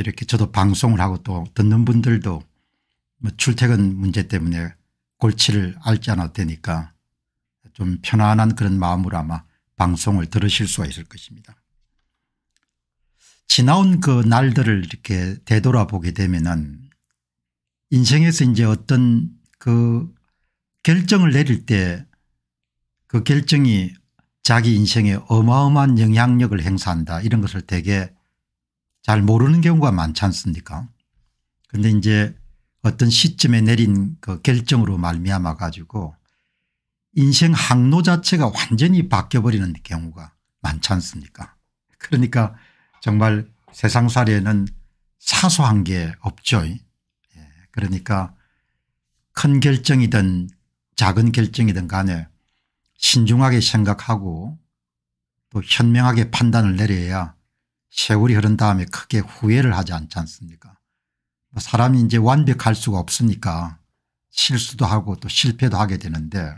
이렇게 저도 방송을 하고 또 듣는 분들도 뭐 출퇴근 문제 때문에 골치를 앓지 않아도 되니까 좀 편안한 그런 마음으로 아마 방송을 들으실 수가 있을 것입니다. 지나온 그 날들을 이렇게 되돌아보게 되면은 인생에서 이제 어떤 그 결정을 내릴 때 그 결정이 자기 인생에 어마어마한 영향력을 행사한다 이런 것을 되게 잘 모르는 경우가 많지 않습니까 그런데 이제 어떤 시점에 내린 그 결정으로 말미암아 가지고 인생 항로 자체가 완전히 바뀌어버리는 경우가 많지 않습니까 그러니까 정말 세상 사례는 사소한 게 없죠. 예. 그러니까 큰 결정이든 작은 결정이든 간에 신중하게 생각하고 또 현명하게 판단을 내려야 세월이 흐른 다음에 크게 후회를 하지 않지 않습니까 뭐 사람이 이제 완벽할 수가 없으니까 실수도 하고 또 실패도 하게 되는데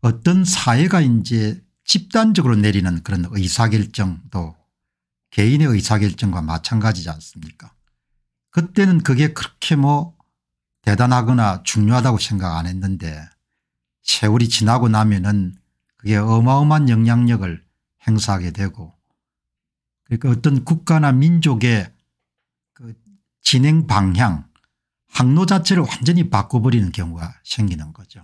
어떤 사회가 이제 집단적으로 내리는 그런 의사결정도 개인의 의사결정과 마찬가지지 않습니까 그때는 그게 그렇게 뭐 대단하거나 중요하다고 생각 안 했는데 세월이 지나고 나면은 그게 어마어마한 영향력을 행사하게 되고 그러니까 어떤 국가나 민족의 그 진행 방향 항로 자체를 완전히 바꿔버리는 경우가 생기는 거죠.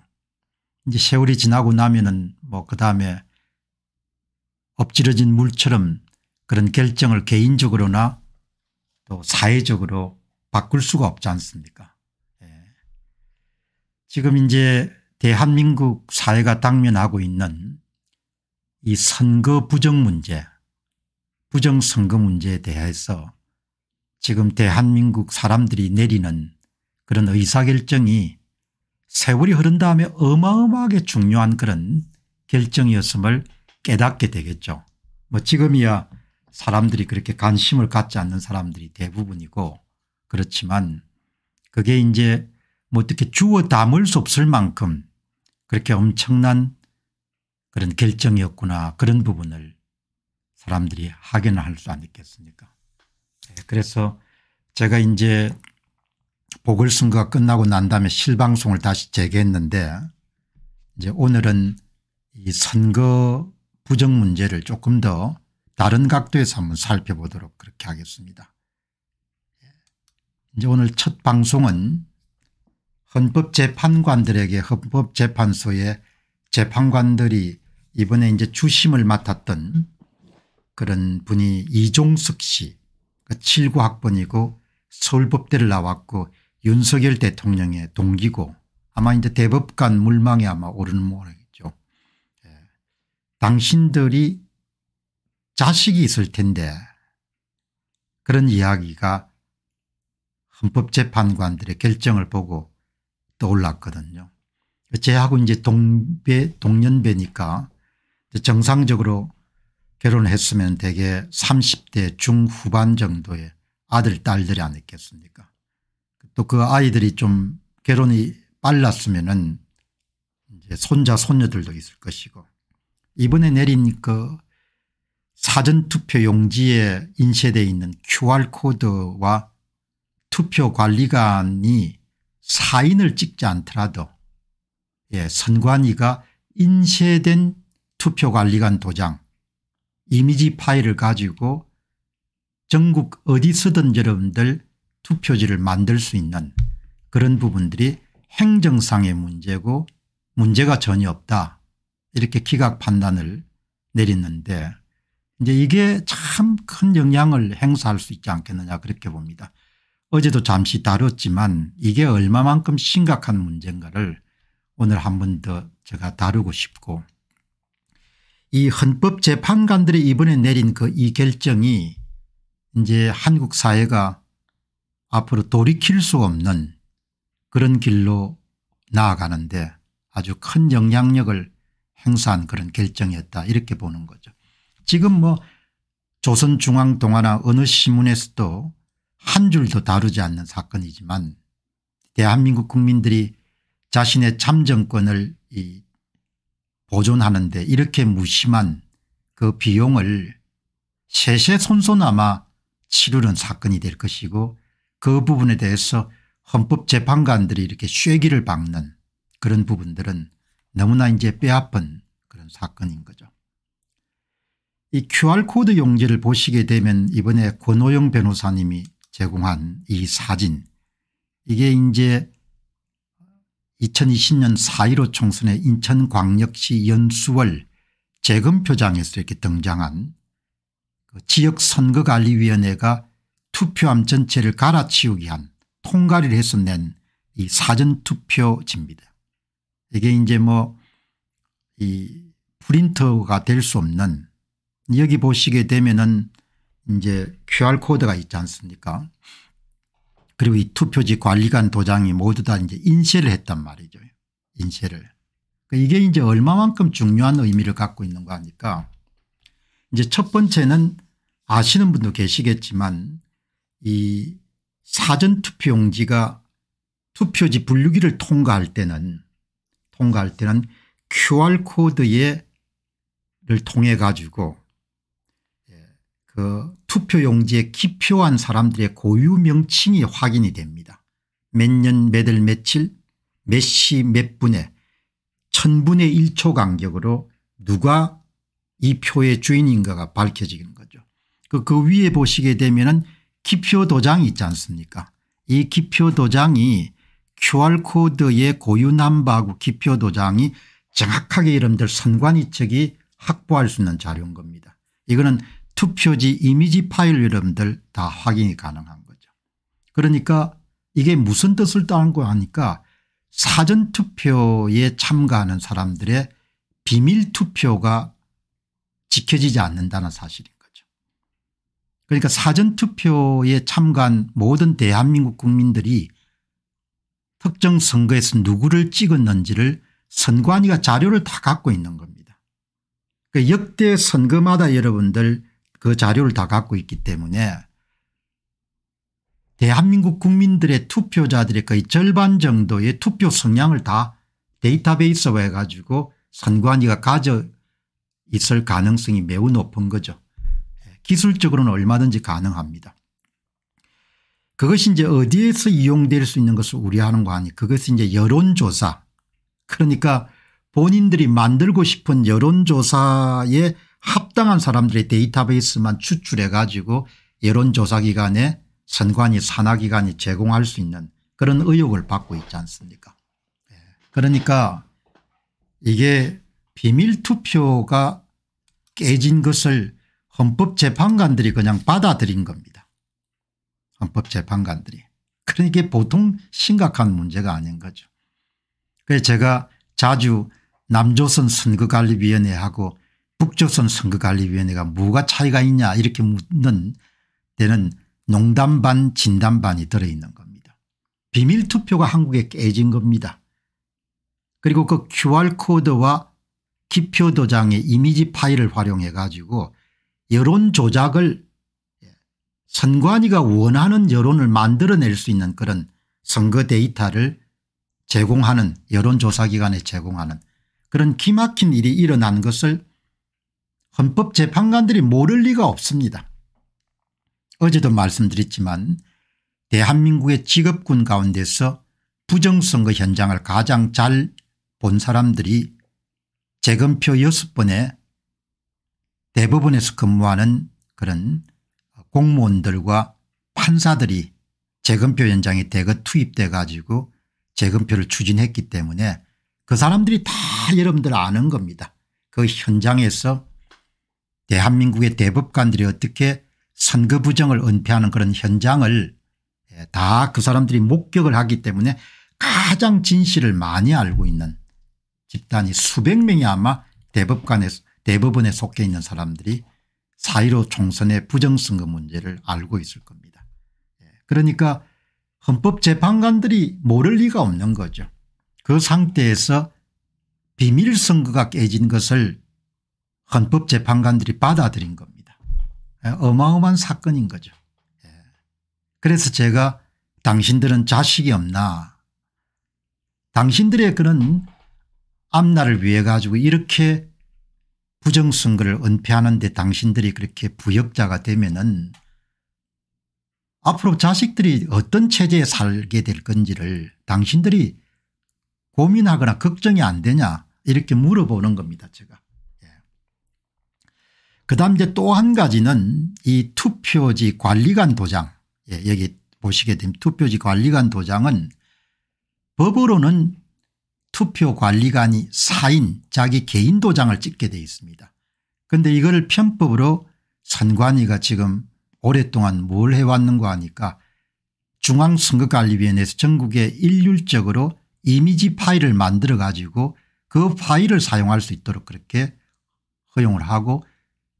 이제 세월이 지나고 나면은 뭐 그다음에 엎질러진 물처럼 그런 결정을 개인적으로나 또 사회적으로 바꿀 수가 없지 않습니까 예. 지금 이제 대한민국 사회가 당면하고 있는 이 선거 부정 문제 부정선거 문제에 대해서 지금 대한민국 사람들이 내리는 그런 의사결정이 세월이 흐른 다음에 어마어마하게 중요한 그런 결정이었음을 깨닫게 되겠죠. 뭐 지금이야 사람들이 그렇게 관심을 갖지 않는 사람들이 대부분이고 그렇지만 그게 이제 뭐 어떻게 주워 담을 수 없을 만큼 그렇게 엄청난 그런 결정이었구나 그런 부분을 사람들이 확인을 할수 아니겠습니까 예, 그래서 제가 이제 보궐선거가 끝나고 난 다음에 실방송을 다시 재개했는데 이제 오늘은 이 선거 부정 문제를 조금 더 다른 각도에서 한번 살펴보도록 그렇게 하겠습니다. 예, 이제 오늘 첫 방송은 헌법재판관들에게 헌법재판소의 재판관들이 이번에 이제 주심을 맡았던 그런 분이 이종석 씨 79학번이고 그 서울법대를 나왔고 윤석열 대통령의 동기고 아마 이제 대법관 물망에 아마 오르는 모양이죠. 예. 당신들이 자식이 있을 텐데 그런 이야기가 헌법재판관들의 결정을 보고 떠올랐거든요. 제하고 이제 동배, 동년배니까 정상적으로 결혼했으면 대개 30대 중후반 정도의 아들 딸들이 아니겠습니까 또 그 아이들이 좀 결혼이 빨랐으면 은 이제 손자 손녀들도 있을 것이고 이번에 내린 그 사전투표 용지에 인쇄되어 있는 QR코드와 투표관리관이 사인을 찍지 않더라도 예, 선관위가 인쇄된 투표관리관 도장 이미지 파일을 가지고 전국 어디서든 여러분들 투표지를 만들 수 있는 그런 부분들이 행정상의 문제고 문제가 전혀 없다 이렇게 기각 판단을 내렸는데 이제 이게 참 큰 영향을 행사할 수 있지 않겠느냐 그렇게 봅니다. 어제도 잠시 다뤘지만 이게 얼마만큼 심각한 문제인가를 오늘 한 번 더 제가 다루고 싶고 이 헌법재판관들이 이번에 내린 그 이 결정이 이제 한국 사회가 앞으로 돌이킬 수 없는 그런 길로 나아가는데 아주 큰 영향력을 행사한 그런 결정이었다 이렇게 보는 거죠. 지금 뭐 조선중앙동화나 어느 신문에서도 한 줄도 다루지 않는 사건이지만 대한민국 국민들이 자신의 참정권을 이 보존하는데 이렇게 무심한 그 비용을 세세손손 아마 치르는 사건이 될 것이고 그 부분에 대해서 헌법재판관들이 이렇게 쐐기를 박는 그런 부분들은 너무나 이제 뼈아픈 그런 사건인 거죠. 이 QR코드 용지를 보시게 되면 이번에 권호영 변호사님이 제공한 이 사진 이게 이제 2020년 4.15 총선에 인천광역시 연수월 재검표장에서 이렇게 등장한 그 지역선거관리위원회가 투표함 전체를 갈아치우게 한통과를 해서 낸 이 사전투표지입니다. 이게 이제 뭐 이 프린터가 될 수 없는 여기 보시게 되면은 이제 QR코드가 있지 않습니까 그리고 이 투표지 관리관 도장이 모두 다 이제 인쇄를 했단 말이죠. 인쇄를. 그러니까 이게 이제 얼마만큼 중요한 의미를 갖고 있는가 하니까 이제 첫 번째는 아시는 분도 계시겠지만 이 사전투표용지가 투표지 분류기를 통과할 때는 통과할 때는 QR코드를 통해 가지고 그 투표용지에 기표한 사람들의 고유 명칭이 확인이 됩니다. 몇년몇월 며칠 몇시몇 분에 천분의 1초 간격으로 누가 이 표의 주인인가가 밝혀지는 거죠. 그, 그 위에 보시게 되면 은 기표 도장이 있지 않습니까 이 기표 도장이 QR코드의 고유 남바하고 기표 도장이 정확하게 이름들 선관위측이 확보할 수 있는 자료인 겁니다. 이거는 투표지 이미지 파일 이름들 다 확인이 가능한 거죠. 그러니까 이게 무슨 뜻을 따는거 하니까 사전투표에 참가하는 사람들의 비밀투표가 지켜지지 않는다는 사실인 거죠. 그러니까 사전투표에 참가한 모든 대한민국 국민들이 특정 선거에서 누구를 찍었는지를 선관위가 자료를 다 갖고 있는 겁니다. 그러니까 역대 선거마다 여러분들 그 자료를 다 갖고 있기 때문에 대한민국 국민들의 투표자들의 거의 절반 정도의 투표 성향을 다 데이터베이스화 해가지고 선관위가 가져 있을 가능성이 매우 높은 거죠. 예, 기술적으로는 얼마든지 가능합니다. 그것이 이제 어디에서 이용될 수 있는 것을 우려하는 거 아니 에요 그것이 이제 여론조사 그러니까 본인들이 만들고 싶은 여론조사에 합당한 사람들의 데이터베이스만 추출해 가지고 여론조사기관에 선관위 산하기관이 제공할 수 있는 그런 의혹을 받고 있지 않습니까 예. 그러니까 이게 비밀투표가 깨진 것을 헌법재판관들이 그냥 받아들인 겁니다. 헌법재판관들이. 그러니까 보통 심각한 문제가 아닌 거죠. 그래서 제가 자주 남조선 선거관리위원회하고 북조선 선거관리위원회가 뭐가 차이가 있냐 이렇게 묻는 데는 농담 반 진담 반이 들어있는 겁니다. 비밀투표가 한국에 깨진 겁니다. 그리고 그 QR코드와 기표 도장의 이미지 파일을 활용해 가지고 여론 조작을 예, 선관위가 원하는 여론을 만들어낼 수 있는 그런 선거 데이터를 제공하는 여론조사기관에 제공하는 그런 기막힌 일이 일어난 것을 헌법재판관들이 모를 리가 없습니다. 어제도 말씀드렸지만 대한민국의 직업군 가운데서 부정선거 현장을 가장 잘 본 사람들이 재검표 6번에 대법원에서 근무하는 그런 공무원들과 판사들이 재검표 현장에 대거 투입돼 가지고 재검표를 추진했기 때문에 그 사람들이 다 여러분들 아는 겁니다. 그 현장에서 대한민국의 대법관들이 어떻게 선거 부정을 은폐하는 그런 현장을 예, 다그 사람들이 목격을 하기 때문에 가장 진실을 많이 알고 있는 집단이 수백 명이 아마 대법관에 대법원에 속해 있는 사람들이 사1로 총선의 부정선거 문제를 알고 있을 겁니다. 예, 그러니까 헌법재판관들이 모를 리가 없는 거죠. 그 상태에서 비밀선거가 깨진 것을 헌법재판관들이 받아들인 겁니다. 예, 어마어마한 사건인 거죠. 예. 그래서 제가 당신들은 자식이 없나 당신들의 그런 앞날을 위해 가지고 이렇게 부정선거를 은폐하는데 당신들이 그렇게 부역자가 되면은 앞으로 자식들이 어떤 체제에 살게 될 건지를 당신들이 고민하거나 걱정이 안 되냐 이렇게 물어보는 겁니다 제가. 그다음 이제 또 한 가지는 이 투표지 관리관 도장 예, 여기 보시게 되면 투표지 관리관 도장은 법으로는 투표 관리관이 사인 자기 개인 도장을 찍게 되어 있습니다. 그런데 이걸 편법으로 선관위가 지금 오랫동안 뭘 해왔는가 하니까 중앙선거관리위원회에서 전국에 일률적으로 이미지 파일을 만들어 가지고 그 파일을 사용할 수 있도록 그렇게 허용을 하고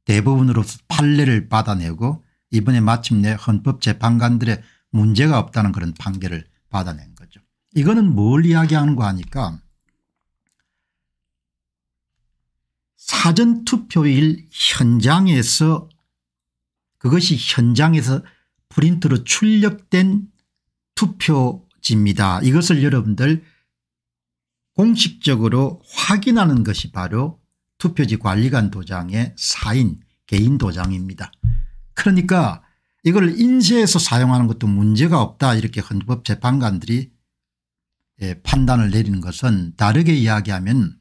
대부분으로서 판례를 받아내고 이번에 마침내 헌법재판관들의 문제가 없다는 그런 판결을 받아낸 거죠. 이거는 뭘이야기하는거 하니까 사전투표일 현장에서 그것이 현장에서 프린트로 출력된 투표지입니다. 이것을 여러분들 공식적으로 확인하는 것이 바로 투표지 관리관 도장의 사인 개인 도장입니다. 그러니까 이걸 인쇄해서 사용하는 것도 문제가 없다 이렇게 헌법재판관들이 예, 판단을 내리는 것은 다르게 이야기하면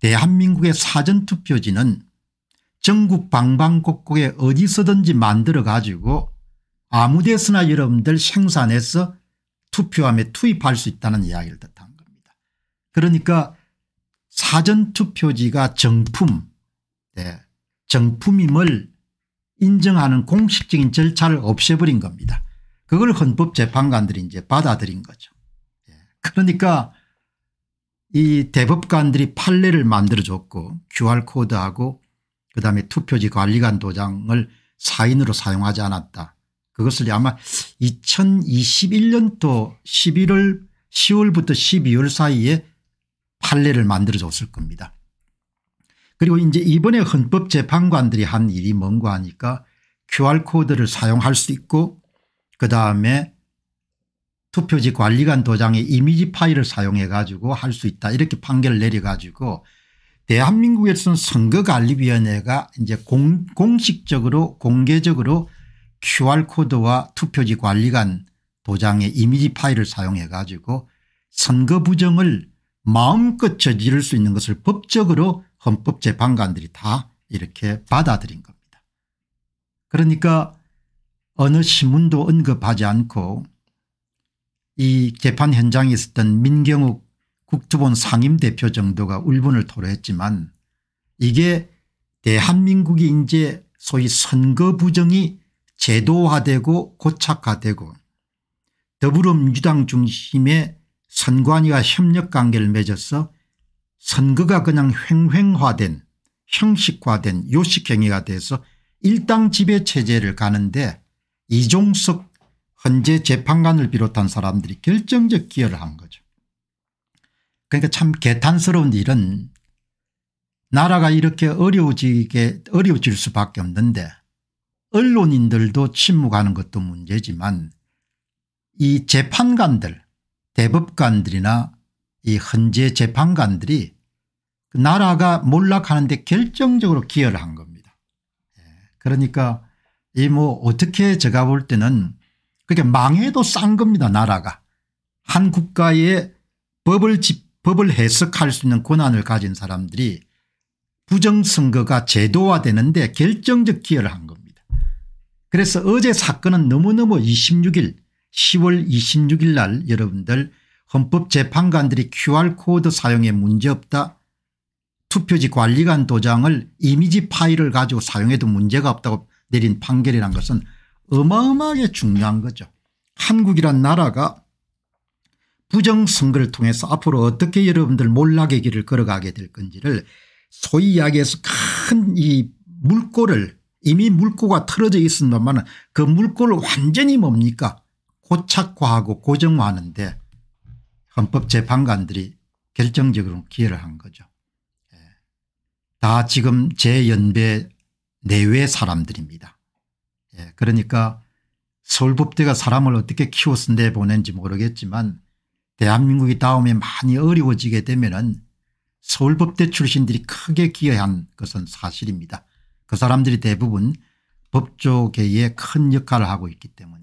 대한민국의 사전투표지는 전국 방방곡곡에 어디서든지 만들어 가지고 아무 데서나 여러분들 생산해서 투표함에 투입할 수 있다는 이야기를 뜻한 겁니다. 그러니까 사전투표지가 정품 네, 정품임을 인정하는 공식적인 절차를 없애버린 겁니다. 그걸 헌법재판관들이 이제 받아들인 거죠. 네. 그러니까 이 대법관들이 판례를 만들어줬고 QR코드하고 그다음에 투표지 관리관 도장을 사인으로 사용하지 않았다. 그것을 아마 2021년도 11월 10월부터 12월 사이에 판례를 만들어줬을 겁니다. 그리고 이제 이번에 헌법재판관들이 한 일이 뭔가 하니까 QR코드를 사용할 수 있고 그다음에 투표지 관리관 도장의 이미지 파일을 사용해 가지고 할 수 있다 이렇게 판결을 내려 가지고 대한민국에서는 선거관리위원회가 이제 공, 공식적으로 공개적으로 QR코드와 투표지 관리관 도장의 이미지 파일을 사용해 가지고 선거 부정을 마음껏 저지를 수 있는 것을 법적으로 헌법재판관들이 다 이렇게 받아들인 겁니다. 그러니까 어느 신문도 언급하지 않고 이 재판 현장에 있었던 민경욱 국토본 상임대표 정도가 울분을 토로했지만 이게 대한민국이 이제 소위 선거 부정이 제도화되고 고착화되고 더불어민주당 중심의 선관위와 협력관계를 맺어서 선거가 그냥 횡횡화된 형식화된 요식행위가 돼서 일당 지배체제를 가는데 이종석 헌재 재판관을 비롯한 사람들이 결정적 기여를 한 거죠. 그러니까 참 개탄스러운 일은 나라가 이렇게 어려워지게 어려워질 수밖에 없는데 언론인들도 침묵하는 것도 문제지만 이 재판관들 대법관들이나 이 헌재 재판관들이 그 나라가 몰락하는데 결정적으로 기여를 한 겁니다. 예, 그러니까 이 뭐 어떻게 제가 볼 때는 그게 망해도 싼 겁니다 나라가. 한 국가의 법을 집 법을 해석할 수 있는 권한을 가진 사람들이 부정선거가 제도화되는데 결정적 기여를 한 겁니다. 그래서 어제 사건은 너무너무 26일 10월 26일 날 여러분들 헌법재판관들이 QR코드 사용에 문제없다 투표지 관리관 도장을 이미지 파일을 가지고 사용해도 문제가 없다고 내린 판결이란 것은 어마어마하게 중요한 거죠. 한국이란 나라가 부정선거를 통해서 앞으로 어떻게 여러분들 몰락의 길을 걸어가게 될 건지를 소위 이야기해서 큰 이 물꼬를 이미 물꼬가 틀어져 있습니다만 그 물꼬를 완전히 뭡니까 고착화하고 고정화하는데 헌법재판관들이 결정적으로 기여를 한 거죠. 예. 다 지금 제 연배 내외 사람들입니다. 예. 그러니까 서울법대가 사람을 어떻게 키웠는데보낸지 모르겠지만 대한민국이 다음에 많이 어려워지게 되면 은 서울법대 출신들이 크게 기여한 것은 사실입니다. 그 사람들이 대부분 법조계에 큰 역할을 하고 있기 때문에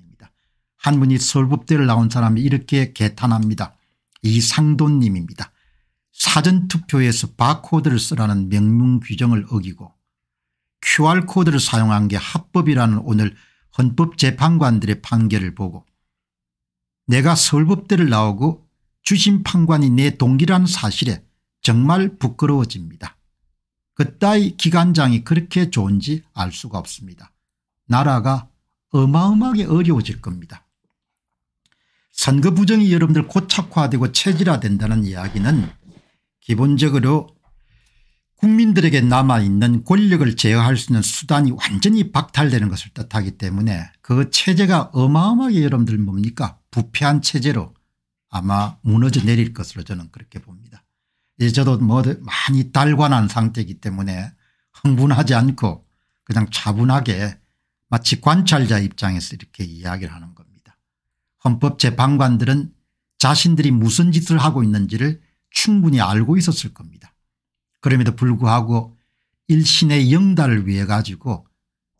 한 분이 서울법대를 나온 사람이 이렇게 개탄합니다. 이상돈님입니다. 사전투표에서 바코드를 쓰라는 명문 규정을 어기고 QR코드를 사용한 게 합법이라는 오늘 헌법재판관들의 판결을 보고 내가 서울법대를 나오고 주심 판관이 내 동기라는 사실에 정말 부끄러워집니다. 그따위 기관장이 그렇게 좋은지 알 수가 없습니다. 나라가 어마어마하게 어려워질 겁니다. 선거 부정이 여러분들 고착화되고 체질화된다는 이야기는 기본적으로 국민들에게 남아있는 권력을 제어할 수 있는 수단이 완전히 박탈되는 것을 뜻하기 때문에 그 체제가 어마어마하게 여러분들 뭡니까 부패한 체제로 아마 무너져 내릴 것으로 저는 그렇게 봅니다. 이제 저도 뭐 많이 달관한 상태이기 때문에 흥분하지 않고 그냥 차분하게 마치 관찰자 입장에서 이렇게 이야기를 하는 거죠. 헌법재판관들은 자신들이 무슨 짓을 하고 있는지를 충분히 알고 있었을 겁니다. 그럼에도 불구하고 일신의 영달을 위해 가지고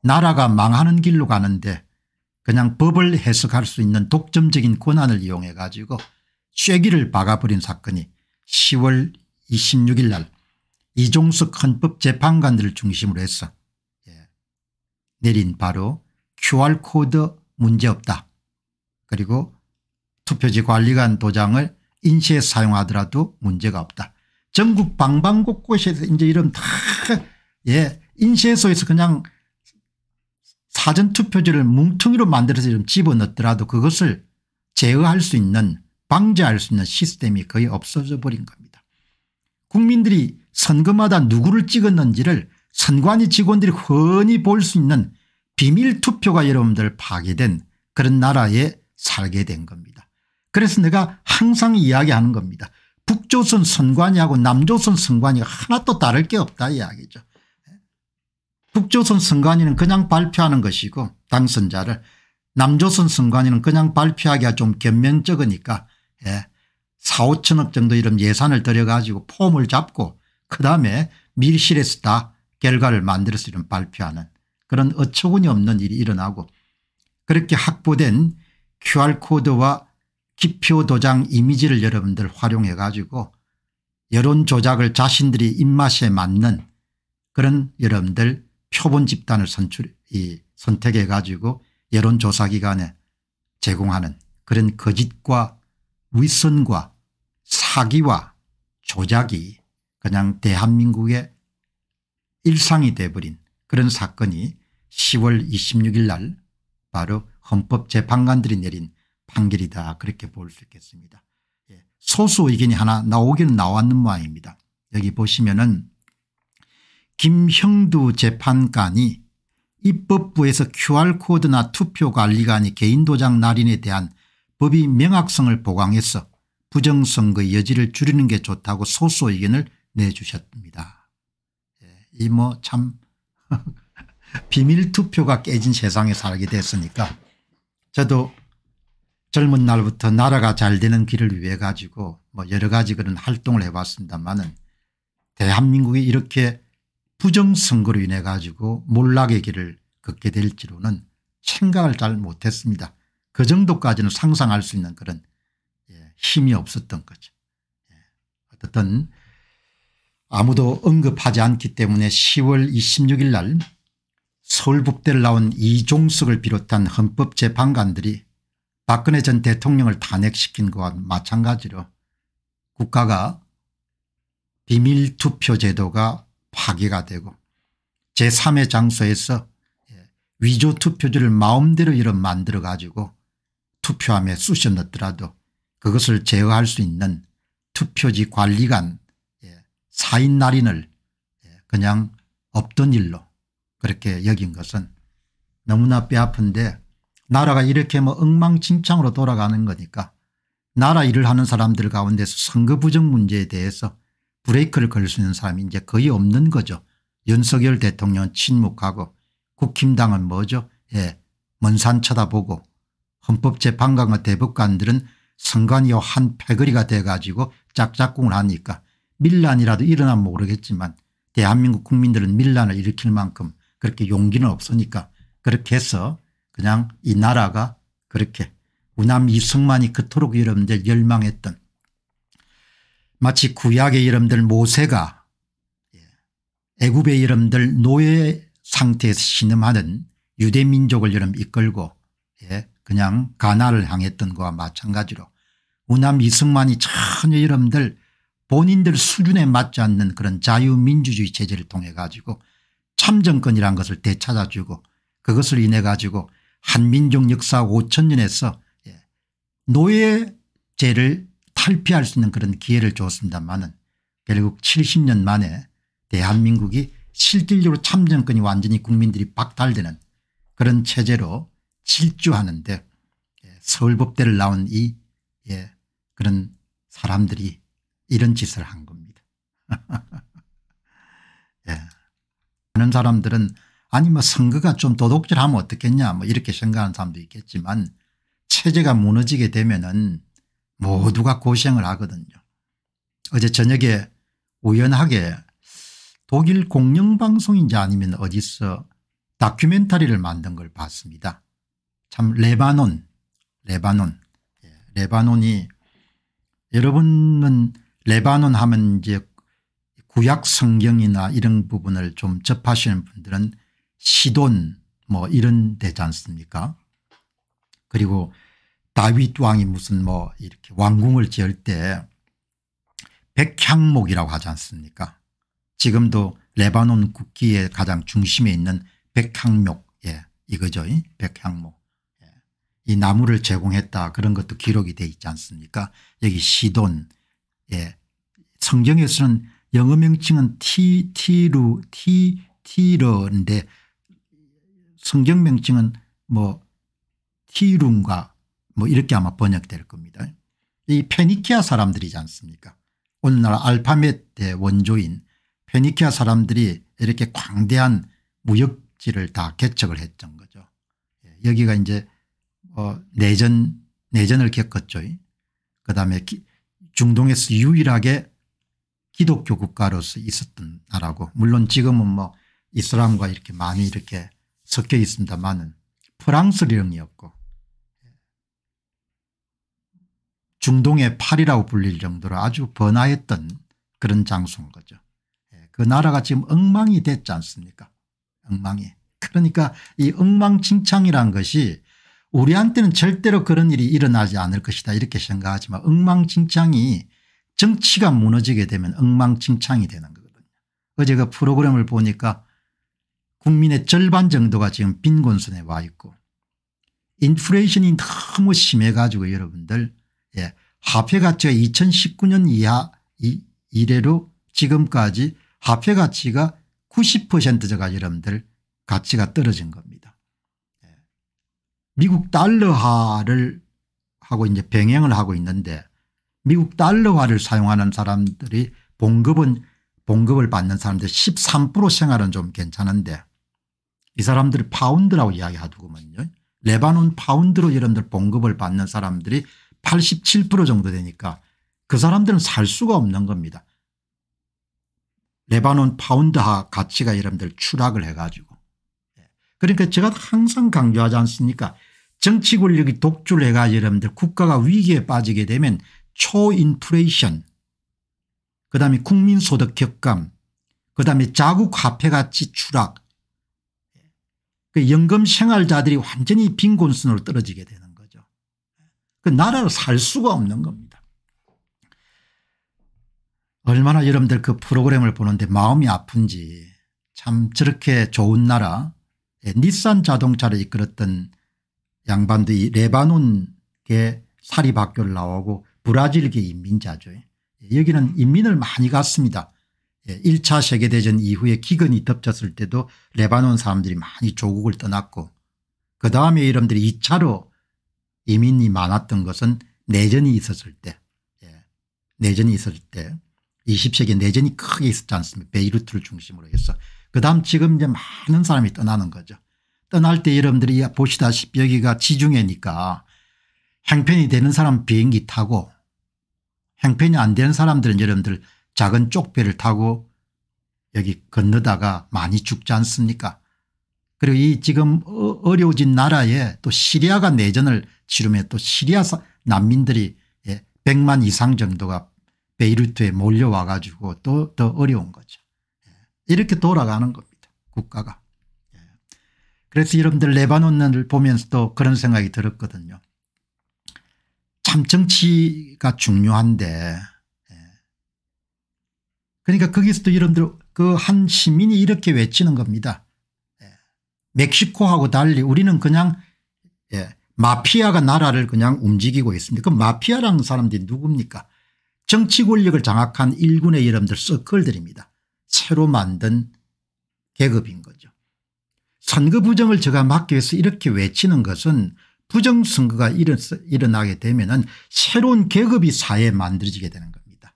나라가 망하는 길로 가는데 그냥 법을 해석할 수 있는 독점적인 권한을 이용해 가지고 쇠기를 박아버린 사건이 10월 26일 날 이종석 헌법재판관들을 중심으로 해서 예, 내린 바로 QR코드 문제없다 그리고 투표지 관리관 도장을 인쇄 사용하더라도 문제가 없다. 전국 방방곡곳에서 이제 이런 다 예, 인쇄소에서 그냥 사전투표지를 뭉텅이로 만들어서 좀 집어넣더라도 그것을 제어할 수 있는 방지할수 있는 시스템이 거의 없어져 버린 겁니다. 국민들이 선거마다 누구를 찍었는지를 선관위 직원들이 흔히 볼 수 있는 비밀투표가 여러분들 파괴된 그런 나라의 살게 된 겁니다. 그래서 내가 항상 이야기하는 겁니다. 북조선 선관위하고 남조선 선관위 가 하나도 다를 게 없다 이야기죠. 북조선 선관위는 그냥 발표하는 것이고 당선자를 남조선 선관위는 그냥 발표하기가 좀겸면적으니까 예. 4, 5천억 정도 이런 예산을 들여가지고 폼을 잡고 그다음에 밀실에서 다 결과를 만들어서 이런 발표하는 그런 어처구니없는 일이 일어나고 그렇게 확보된 QR코드와 기표 도장 이미지를 여러분들 활용해 가지고 여론 조작을 자신들이 입맛에 맞는 그런 여러분들 표본 집단을 선출, 이 선택해 가지고 여론조사기관에 제공하는 그런 거짓과 위선과 사기와 조작이 그냥 대한민국의 일상이 돼버린 그런 사건이 10월 26일 날 바로 헌법재판관들이 내린 판결이다 그렇게 볼 수 있겠습니다. 예, 소수 의견이 하나 나오기는 나왔는 모양입니다. 여기 보시면은 김형두 재판관이 입법부에서 QR코드나 투표관리관이 개인도장 날인에 대한 법이 명확성을 보강해서 부정선거의 여지를 줄이는 게 좋다고 소수 의견을 내주셨습니다. 예, 이뭐 참 비밀투표가 깨진 세상에 살게 됐으니까 저도 젊은 날부터 나라가 잘 되는 길을 위해 가지고 뭐 여러 가지 그런 활동을 해봤습니다만은 대한민국이 이렇게 부정선거로 인해 가지고 몰락의 길을 걷게 될지로는 생각을 잘 못했습니다. 그 정도까지는 상상할 수 있는 그런 예, 힘이 없었던 거죠. 예, 어떻든 아무도 언급하지 않기 때문에 10월 26일 날 서울북대를 나온 이종석을 비롯한 헌법재판관들이 박근혜 전 대통령을 탄핵시킨 것과 마찬가지로 국가가 비밀투표 제도가 파괴가 되고 제3의 장소에서 예, 위조투표지를 마음대로 이런 만들어 가지고 투표함에 쑤셔 넣더라도 그것을 제어할 수 있는 투표지 관리관 예, 사인 날인을 예, 그냥 없던 일로 그렇게 여긴 것은 너무나 뼈아픈데 나라가 이렇게 뭐 엉망진창으로 돌아가는 거니까 나라 일을 하는 사람들 가운데서 선거 부정 문제에 대해서 브레이크를 걸 수 있는 사람이 이제 거의 없는 거죠. 윤석열 대통령 침묵하고 국힘당은 뭐죠? 예, 먼 산 쳐다보고 헌법재판관과 대법관들은 선관위와 한 패거리가 돼가지고 짝짝꿍을 하니까 밀란이라도 일어나면 모르겠지만 대한민국 국민들은 밀란을 일으킬 만큼 그렇게 용기는 없으니까 그렇게 해서 그냥 이 나라가 그렇게 우남 이승만이 그토록 여러분들 열망했던 마치 구약의 여러분들 모세가 예, 애굽의 여러분들 노예 상태에서 신음하는 유대민족을 여러분 이끌고 예, 그냥 가나를 향했던 것과 마찬가지로 우남 이승만이 전혀 여러분들 본인들 수준에 맞지 않는 그런 자유민주주의 체제를 통해 가지고 참정권이라는 것을 되찾아주고 그것을 인해 가지고 한민족 역사 5천년에서 예, 노예제를 탈피할 수 있는 그런 기회를 주었습니다만은 결국 70년 만에 대한민국이 실질적으로 참정권이 완전히 국민들이 박탈되는 그런 체제로 질주하는데 예, 서울법대를 나온 이 예, 그런 사람들이 이런 짓을 한 겁니다. 많은 사람들은 아니 뭐 선거가 좀 도둑질하면 어떻겠냐 뭐 이렇게 생각하는 사람도 있겠지만 체제가 무너지게 되면은 모두가 고생을 하거든요. 어제 저녁에 우연하게 독일 공영방송인지 아니면 어디서 다큐멘터리를 만든 걸 봤습니다. 참 레바논 레바논 예, 레바논이 여러분은 레바논 하면 이제 구약 성경이나 이런 부분을 좀 접하시는 분들은 시돈 뭐 이런 데지 않습니까 그리고 다윗 왕이 무슨 뭐 이렇게 왕궁을 지을 때 백향목이라고 하지 않습니까 지금도 레바논 국기의 가장 중심에 있는 백향목 예 이거죠 백향목 예. 이 나무를 제공했다 그런 것도 기록이 돼 있지 않습니까 여기 시돈 예 성경에서는 영어 명칭은 티티루티티러인데 성경 명칭은 뭐 티룬과 뭐 이렇게 아마 번역될 겁니다. 이 페니키아 사람들이지 않습니까? 오늘날 알파벳의 원조인 페니키아 사람들이 이렇게 광대한 무역지를 다 개척을 했던 거죠. 예, 여기가 이제 어 내전 내전을 겪었죠. 그다음에 중동에서 유일하게 기독교 국가로서 있었던 나라고 물론 지금은 뭐 이슬람과 이렇게 많이 이렇게 섞여 있습니다만은 프랑스령이었고 중동의 팔이라고 불릴 정도로 아주 번화했던 그런 장소인 거죠. 예, 그 나라가 지금 엉망이 됐지 않습니까 엉망이. 그러니까 이 엉망진창이란 것이 우리한테는 절대로 그런 일이 일어나지 않을 것이다 이렇게 생각하지만 엉망진창이 정치가 무너지게 되면 엉망진창이 되는 거거든요. 어제 그 프로그램을 보니까 국민의 절반 정도가 지금 빈곤선에 와 있고 인플레이션이 너무 심해 가지고 여러분들 예, 화폐가치가 2019년 이하 이, 이래로 지금까지 화폐가치가 90%가 여러분들 가치가 떨어진 겁니다. 예. 미국 달러화를 하고 이제 병행을 하고 있는데 미국 달러화를 사용하는 사람들이 봉급은 봉급을 받는 사람들 13% 생활은 좀 괜찮은데 이 사람들이 파운드라고 이야기하더구먼요 레바논 파운드로 여러분들 봉급을 받는 사람들이 87% 정도 되니까 그 사람들은 살 수가 없는 겁니다. 레바논 파운드화 가치가 여러분들 추락을 해가지고 그러니까 제가 항상 강조하지 않습니까 정치 권력이 독주를 해가 여러분들 국가가 위기에 빠지게 되면 초인플레이션, 그 다음에 국민소득 격감, 그 다음에 자국 화폐 가치 추락, 그 연금 생활자들이 완전히 빈곤순으로 떨어지게 되는 거죠. 그 나라를 살 수가 없는 겁니다. 얼마나 여러분들 그 프로그램을 보는데 마음이 아픈지 참 저렇게 좋은 나라 예, 닛산 자동차를 이끌었던 양반들이 레바논계 사립학교를 나오고 브라질계 인민자죠. 예, 여기는 인민을 많이 갔습니다. 1차 예, 세계대전 이후에 기근이 덮쳤을 때도 레바논 사람들이 많이 조국을 떠났고 그 다음에 이름들이 2차로 이민이 많았던 것은 내전이 있었을 때 예, 내전이 있을 때 20세기 내전이 크게 있었지 않습니까 베이루트를 중심으로 해서 그 다음 지금 이제 많은 사람이 떠나는 거죠. 떠날 때 여러분들이 보시다시피 여기가 지중해니까 행편이 되는 사람 비행기 타고 행편이 안 되는 사람들은 여러분들 작은 쪽배를 타고 여기 건너다가 많이 죽지 않습니까 그리고 이 지금 어, 어려워진 나라에 또 시리아가 내전을 치르며 또 시리아 난민들이 100만 예, 이상 정도가 베이루트에 몰려와 가지고 또 더 어려운 거죠. 예, 이렇게 돌아가는 겁니다. 국가가. 예. 그래서 여러분들 레바논을 보면서도 그런 생각이 들었거든요. 참 정치가 중요한데 예. 그러니까 거기서도 여러분들 그 한 시민이 이렇게 외치는 겁니다. 예. 멕시코하고 달리 우리는 그냥 예, 마피아가 나라를 그냥 움직이고 있습니다. 그 마피아라는 사람들이 누굽니까 정치 권력을 장악한 일군의 여러분들 서클들입니다. 새로 만든 계급인 거죠. 선거 부정을 제가 막기 위해서 이렇게 외치는 것은 부정선거가 일어나게 되면 새로운 계급이 사회에 만들어지게 되는 겁니다.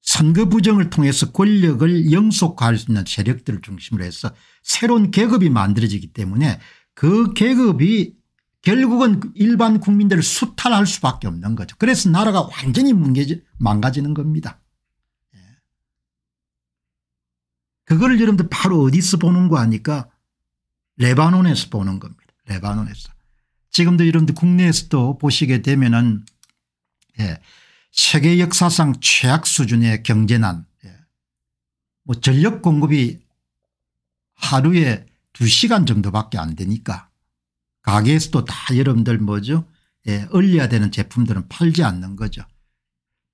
선거 부정을 통해서 권력을 영속화할 수 있는 세력들을 중심으로 해서 새로운 계급이 만들어지기 때문에 그 계급이 결국은 일반 국민들을 수탈할 수밖에 없는 거죠. 그래서 나라가 완전히 뭉개지, 망가지는 겁니다. 예. 그거 여러분들 바로 어디서 보는 거 아니까 레바논에서 보는 겁니다. 레바논에서. 지금도 이런 분 국내에서도 보시게 되면은 예, 세계 역사상 최악 수준의 경제난 예, 뭐 전력 공급이 하루에 2시간 정도밖에 안 되니까 가게에서도 다 여러분들 뭐죠 예, 얼려야 되는 제품들은 팔지 않는 거죠.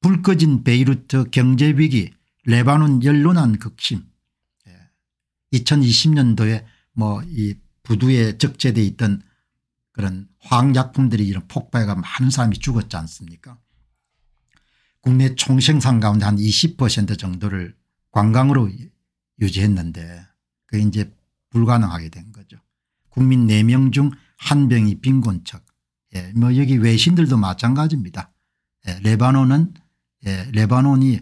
불 꺼진 베이루트 경제위기 레바논 연론한 극심 예, 2020년도에 뭐 이 부두에 적재돼 있던 그런 화학약품들이 이런 폭발가 많은 사람이 죽었지 않습니까 국내 총생산 가운데 한 20% 정도를 관광으로 유지했는데 그게 이제 불가능하게 된 거죠. 국민 4명 중 한 병이 빈곤척. 예, 뭐 여기 외신들도 마찬가지입니다. 예, 레바논은 예, 레바논이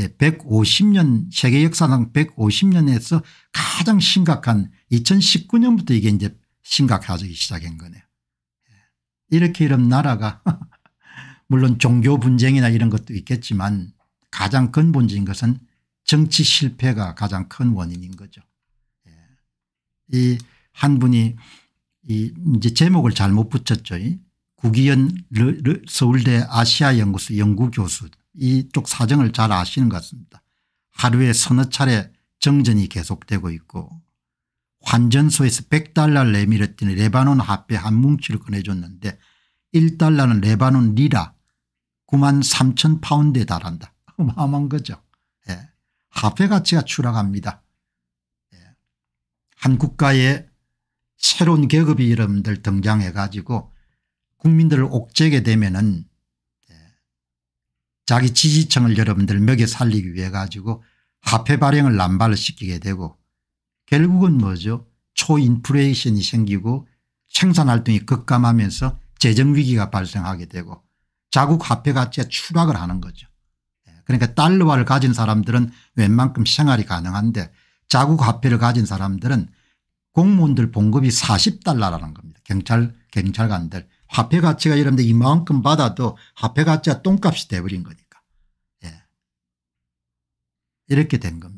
예, 150년 세계 역사상 150년에서 가장 심각한 2019년부터 이게 이제 심각해지기 시작한 거네요. 이렇게 이러 나라가 물론 종교 분쟁이나 이런 것도 있겠지만 가장 근본적인 것은 정치 실패가 가장 큰 원인인 거죠. 예. 이한 분이 이 이제 제목을 잘못 붙였죠. 구기현 서울대 아시아연구소 연구교수 이쪽 사정을 잘 아시는 것 같습니다. 하루에 서너 차례 정전이 계속되고 있고 환전소에서 100달러를 내밀었더니 레바논 화폐 한 뭉치를 꺼내줬는데 1달러는 레바논 리라 9만 3천 파운드에 달한다. 어마어마한 거죠. 예. 화폐 가치가 추락합니다. 예. 한 국가에 새로운 계급이 여러분들 등장해 가지고 국민들을 옥죄게 되면은 예. 자기 지지층을 여러분들 먹여 살리기 위해 가지고 화폐 발행을 남발을 시키게 되고 결국은 뭐죠 초인플레이션이 생기고 생산활동이 급감하면서 재정위기가 발생하게 되고 자국 화폐가치가 추락을 하는 거죠. 예, 그러니까 달러화를 가진 사람들은 웬만큼 생활이 가능한데 자국 화폐를 가진 사람들은 공무원들 봉급이 40달러라는 겁니다. 경찰, 경찰관들. 화폐 가치가 이런데 이만큼 받아도 화폐 가치가 똥값이 돼버린 거니까. 예. 이렇게 된 겁니다.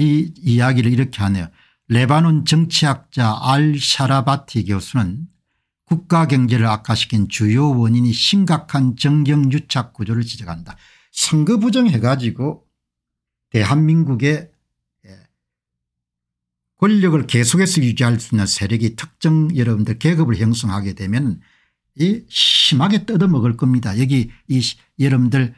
이 이야기를 이렇게 하네요. 레바논 정치학자 알 샤라바티 교수는 국가 경제를 악화시킨 주요 원인이 심각한 정경 유착 구조를 지적한다. 선거 부정해 가지고 대한민국의 예, 권력을 계속해서 유지할 수 있는 세력이 특정 여러분들 계급을 형성하게 되면 이 심하게 뜯어먹을 겁니다. 여기 이 여러분들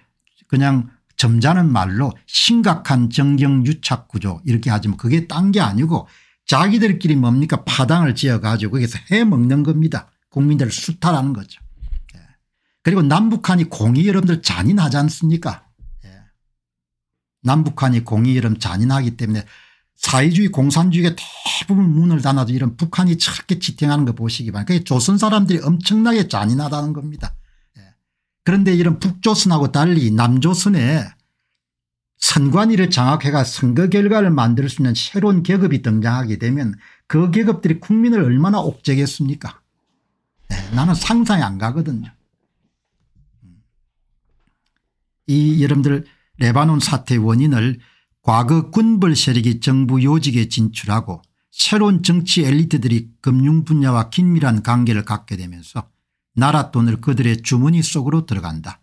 그냥 점잖은 말로 심각한 정경유착 구조 이렇게 하지만 그게 딴 게 아니고 자기들끼리 뭡니까 파당을 지어가지고 거기서 해먹는 겁니다. 국민들을 수탈하는 거죠. 예. 그리고 남북한이 공이 여러분들 잔인하지 않습니까 예. 남북한이 공이 여러분 잔인하기 때문에 사회주의 공산주의가 대부분 문을 닫아도 이런 북한이 저렇게 지탱하는 거 보시기 바랍니다. 그게 조선 사람들이 엄청나게 잔인하다는 겁니다. 그런데 이런 북조선하고 달리 남조선에 선관위를 장악해가 선거 결과를 만들 수 있는 새로운 계급이 등장하게 되면 그 계급들이 국민을 얼마나 옥죄겠습니까 네, 나는 상상이 안 가거든요. 이 여러분들 레바논 사태 원인을 과거 군벌 세력이 정부 요직에 진출하고 새로운 정치 엘리트들이 금융 분야와 긴밀한 관계를 갖게 되면서 나랏돈을 그들의 주머니 속으로 들어간다.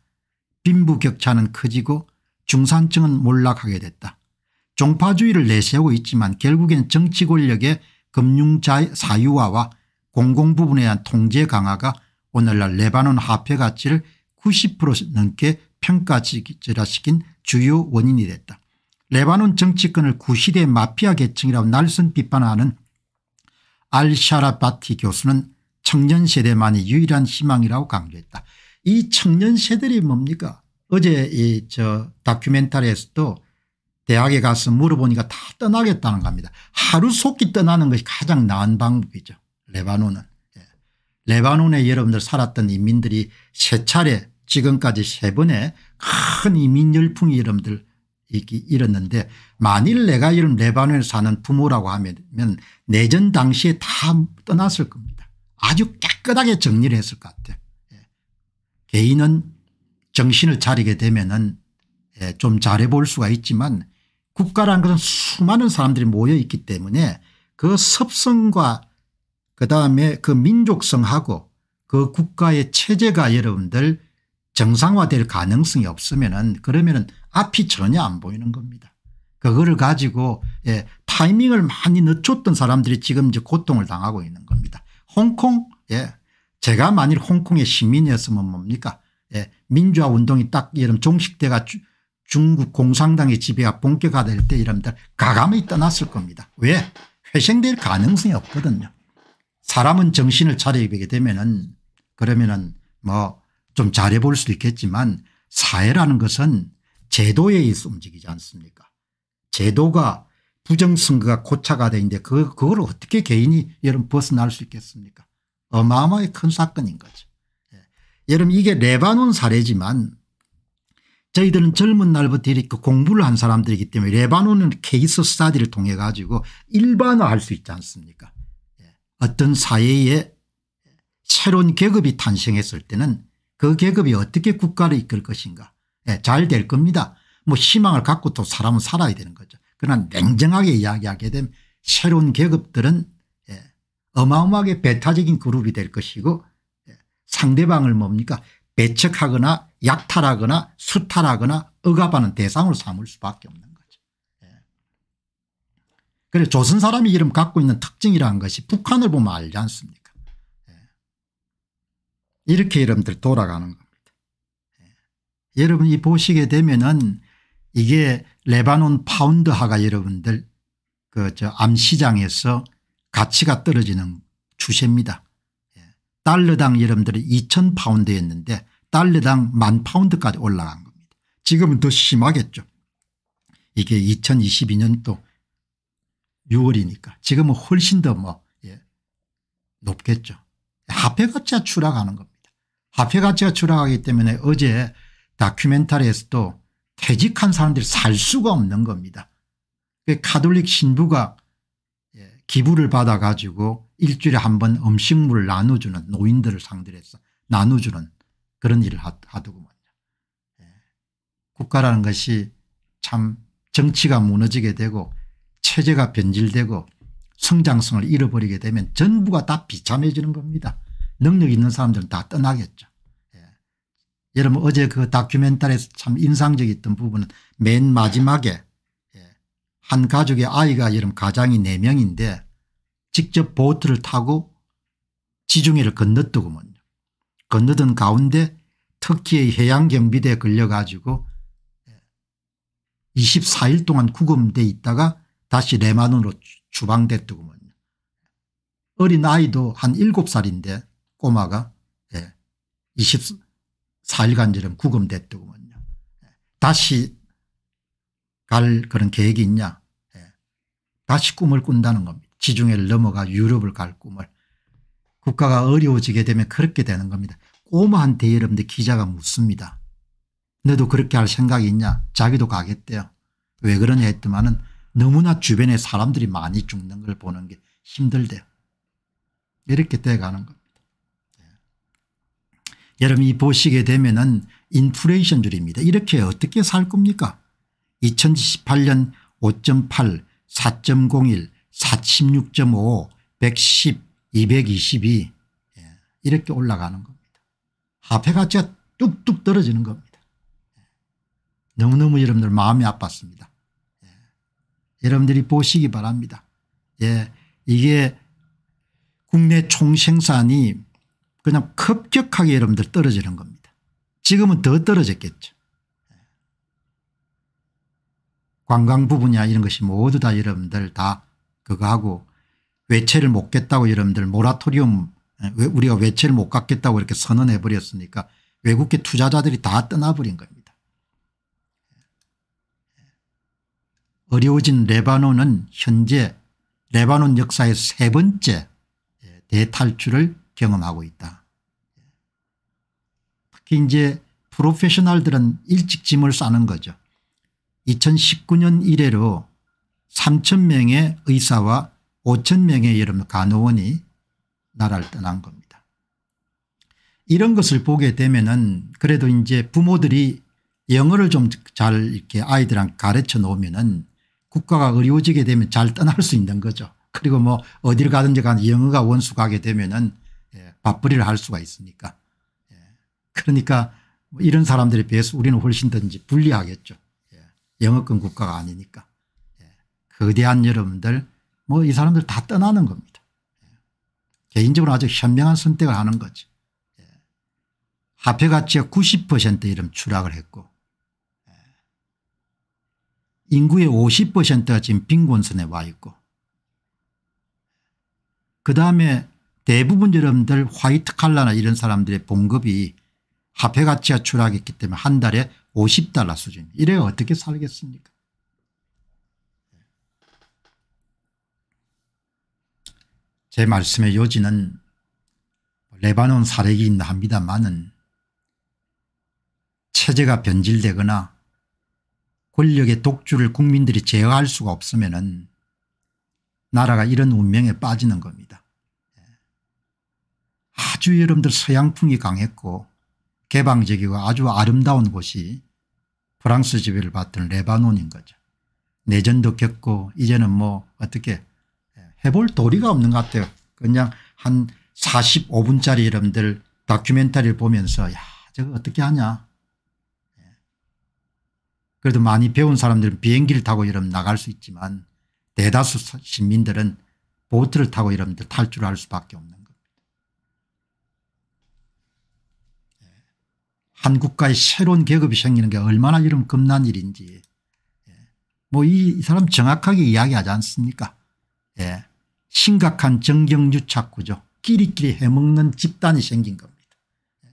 빈부격차는 커지고 중산층은 몰락하게 됐다. 종파주의를 내세우고 있지만 결국엔 정치 권력의 금융자 사유화와 공공부분에 대한 통제 강화가 오늘날 레바논 화폐 가치를 90% 넘게 평가지라시킨 주요 원인이 됐다. 레바논 정치권을 구시대 마피아 계층이라고 날선 비판하는 알샤라바티 교수는 청년 세대만이 유일한 희망이라고 강조했다. 이 청년 세대이 뭡니까 어제 이저 다큐멘터리에서도 대학에 가서 물어보니까 다 떠나겠다는 겁니다. 하루 속히 떠나는 것이 가장 나은 방법이죠. 레바논은. 예. 레바논에 여러분들 살았던 인민들이 세 차례 지금까지 세 번의 큰 이민 열풍이 여러분들 일었는데 만일 내가 이런 레바논에 사는 부모라고 하면 내전 당시에 다 떠났을 겁니다. 아주 깨끗하게 정리를 했을 것 같아요. 예. 개인은 정신을 차리게 되면은 예, 좀 잘해볼 수가 있지만 국가라는 것은 수많은 사람들이 모여 있기 때문에 그 섭성과 그다음에 그 민족성하고 그 국가의 체제가 여러분들 정상화될 가능성이 없으면은 그러면은 앞이 전혀 안 보이는 겁니다. 그거를 가지고 예, 타이밍을 많이 늦췄던 사람들이 지금 이제 고통을 당하고 있는 겁니다. 홍콩 예 제가 만일 홍콩의 시민이었으면 뭡니까 예 민주화 운동이 딱 이런 종식대가 주, 중국 공산당의 지배가 본격화될 때 이러면 가감이 떠났을 겁니다. 왜 회생될 가능성이 없거든요. 사람은 정신을 차려입게 되면은 그러면은 뭐 좀 잘해볼 수도 있겠지만 사회라는 것은 제도에 의해서 움직이지 않습니까 제도가 부정선거가 고차가 되는데 그, 그걸 어떻게 개인이 여러분 벗어날 수 있겠습니까 어마어마하게 큰 사건인 거죠. 예. 여러분 이게 레바논 사례지만 저희들은 젊은 날부터 이렇게 공부를 한 사람들이기 때문에 레바논은 케이스 스타디를 통해 가지고 일반화할 수 있지 않습니까 예. 어떤 사회에 새로운 계급이 탄생했을 때는 그 계급이 어떻게 국가를 이끌 것인가 예. 잘될 겁니다. 뭐 희망을 갖고 또 사람은 살아야 되는 거죠. 그러나 냉정하게 이야기하게 되면 새로운 계급들은 예, 어마어마하게 배타적인 그룹이 될 것이고 예, 상대방을 뭡니까 배척하거나 약탈하거나 수탈하거나 억압하는 대상으로 삼을 수밖에 없는 거죠. 예. 그래서 조선 사람이 이름 갖고 있는 특징이라는 것이 북한을 보면 알지 않습니까 이렇게 여러분들 돌아가는 겁니다. 여러분이 보시게 되면은 이게 레바논 파운드화가 여러분들 그 저 암시장에서 가치가 떨어지는 추세입니다. 예. 달러당 여러분들이 2천 파운드였는데 달러당 만 파운드까지 올라간 겁니다. 지금은 더 심하겠죠. 이게 2022년도 6월이니까 지금은 훨씬 더뭐 예, 높겠죠. 화폐가치가 추락하는 겁니다. 화폐가치가 추락하기 때문에 어제 다큐멘터리에서도 퇴직한 사람들이 살 수가 없는 겁니다. 카톨릭 그 신부가 예, 기부를 받아 가지고 일주일에 한 번 음식물을 나눠주는 노인들을 상대로 해서 나눠주는 그런 일을 하더구먼요. 예. 국가라는 것이 참 정치가 무너지게 되고 체제가 변질되고 성장성을 잃어버리게 되면 전부가 다 비참해지는 겁니다. 능력 있는 사람들은 다 떠나겠죠. 여러분 어제 그 다큐멘터리에서 참 인상적이었던 부분은 맨 마지막에 예, 한 가족의 아이가 여러분 가장이 4명인데 직접 보트를 타고 지중해를 건넜더구먼요 건너던 가운데 터키의 해양경비대에 걸려가지고 24일 예, 동안 구금돼 있다가 다시 레마논으로 추방됐더구먼요. 어린 아이도 한 7살인데 꼬마가 예, 20, 4일간지름 구금됐더군요. 다시 갈 그런 계획이 있냐. 예. 다시 꿈을 꾼다는 겁니다. 지중해를 넘어가 유럽을 갈 꿈을. 국가가 어려워지게 되면 그렇게 되는 겁니다. 꼬마한테 여러분들 기자가 묻습니다. 너도 그렇게 할 생각이 있냐 자기도 가겠대요. 왜 그러냐 했더만 은 너무나 주변에 사람들이 많이 죽는 걸 보는 게 힘들대요. 이렇게 돼가는 겁니다. 여러분이 보시게 되면은 인플레이션 줄입니다. 이렇게 어떻게 살 겁니까? 2018년 5.8, 4.01, 4 6 5 110, 222 이렇게 올라가는 겁니다. 화폐 가치가 뚝뚝 떨어지는 겁니다. 예, 너무너무 여러분들 마음이 아팠습니다. 예, 여러분들이 보시기 바랍니다. 예, 이게 국내 총생산이 그냥 급격하게 여러분들 떨어지는 겁니다. 지금은 더 떨어졌겠죠. 관광 부분이나 이런 것이 모두 다 여러분들 다 그거하고 외채를 못 겠다고 여러분들 모라토리움 우리가 외채를 못 갚겠다고 이렇게 선언해 버렸으니까 외국계 투자자들이 다 떠나버린 겁니다. 어려워진 레바논은 현재 레바논 역사의 세 번째 대탈출을 경험하고 있다. 특히 이제 프로페셔널들은 일찍 짐을 싸는 거죠. 2019년 이래로 3,000명의 의사와 5,000명의 여러분 간호원이 나라를 떠난 겁니다. 이런 것을 보게 되면은 그래도 이제 부모들이 영어를 좀 잘 이렇게 아이들한테 가르쳐 놓으면은 국가가 의료지게 되면 잘 떠날 수 있는 거죠. 그리고 뭐 어디를 가든지 간 영어가 원수 가게 되면은 예, 밥벌이를 할 수가 있으니까 그러니까 이런 사람들에 비해서 우리는 훨씬 더 이제 불리하겠죠. 예. 영어권 국가가 아니니까. 예. 거대한 여러분들 뭐 이 사람들 다 떠나는 겁니다. 예. 개인적으로 아주 현명한 선택을 하는 거지. 예. 화폐 가치가 90% 이름 추락을 했고 예. 인구의 50%가 지금 빈곤선에 와 있고 그다음에 대부분 여러분들 화이트 칼라나 이런 사람들의 봉급이 화폐가치가 추락했기 때문에 한 달에 50달러 수준. 이래 어떻게 살겠습니까? 제 말씀의 요지는 레바논 사례이긴 합니다만은 체제가 변질되거나 권력의 독주를 국민들이 제어할 수가 없으면 은 나라가 이런 운명에 빠지는 겁니다. 예. 아주 여러분들 서양풍이 강했고 개방적이고 아주 아름다운 곳이 프랑스 지배를 받던 레바논인 거죠. 내전도 겪고 이제는 뭐 어떻게 해볼 도리가 없는 것 같아요. 그냥 한 45분짜리 이름들 다큐멘터리를 보면서 야 저거 어떻게 하냐. 예. 그래도 많이 배운 사람들은 비행기를 타고 이름 나갈 수 있지만 대다수 시민들은 보트를 타고 이름들 탈 줄 알 수밖에 없는 한국가의 새로운 계급이 생기는 게 얼마나 이런 겁난 일인지 예. 뭐이 사람 정확하게 이야기하지 않습니까 예. 심각한 정경유착구죠 끼리끼리 해먹는 집단이 생긴 겁니다 예.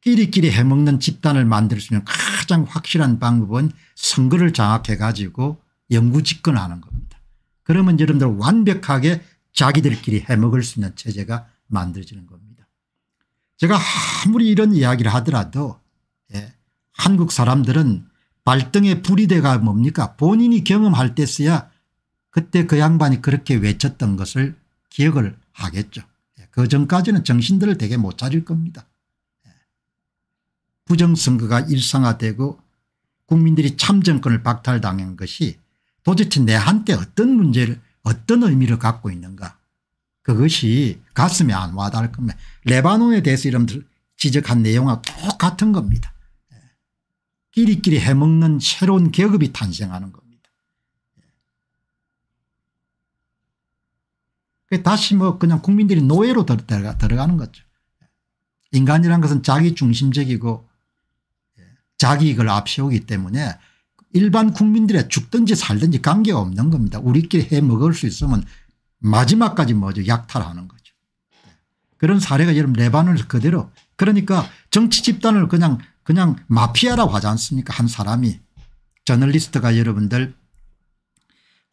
끼리끼리 해먹는 집단을 만들 수 있는 가장 확실한 방법은 선거를 장악해 가지고 영구집권하는 겁니다 그러면 여러분들 완벽하게 자기들끼리 해먹을 수 있는 체제가 만들어지는 겁니다 제가 아무리 이런 이야기를 하더라도 예, 한국 사람들은 발등에 불이 돼가 뭡니까 본인이 경험할 때 써야 그때 그 양반이 그렇게 외쳤던 것을 기억을 하겠죠. 예, 그 전까지는 정신들을 되게 못 차릴 겁니다. 예. 부정선거가 일상화되고 국민들이 참정권을 박탈당한 것이 도대체 내한테 어떤 문제를 어떤 의미를 갖고 있는가 그것이 가슴에 안 와닿을 겁니다. 레바논에 대해서 이런 지적한 내용과 똑같은 겁니다. 끼리끼리 해먹는 새로운 계급이 탄생하는 겁니다. 다시 뭐 그냥 국민들이 노예로 들어가는 거죠. 인간이란 것은 자기 중심적이고 자기 이걸 앞세우기 때문에 일반 국민들의 죽든지 살든지 관계가 없는 겁니다. 우리끼리 해먹을 수 있으면 마지막까지 뭐죠 약탈하는 거죠. 그런 사례가 여러분 레바논에서 그대로 그러니까 정치 집단을 그냥 그냥 마피아라고 하지 않습니까 한 사람이 저널리스트가 여러분들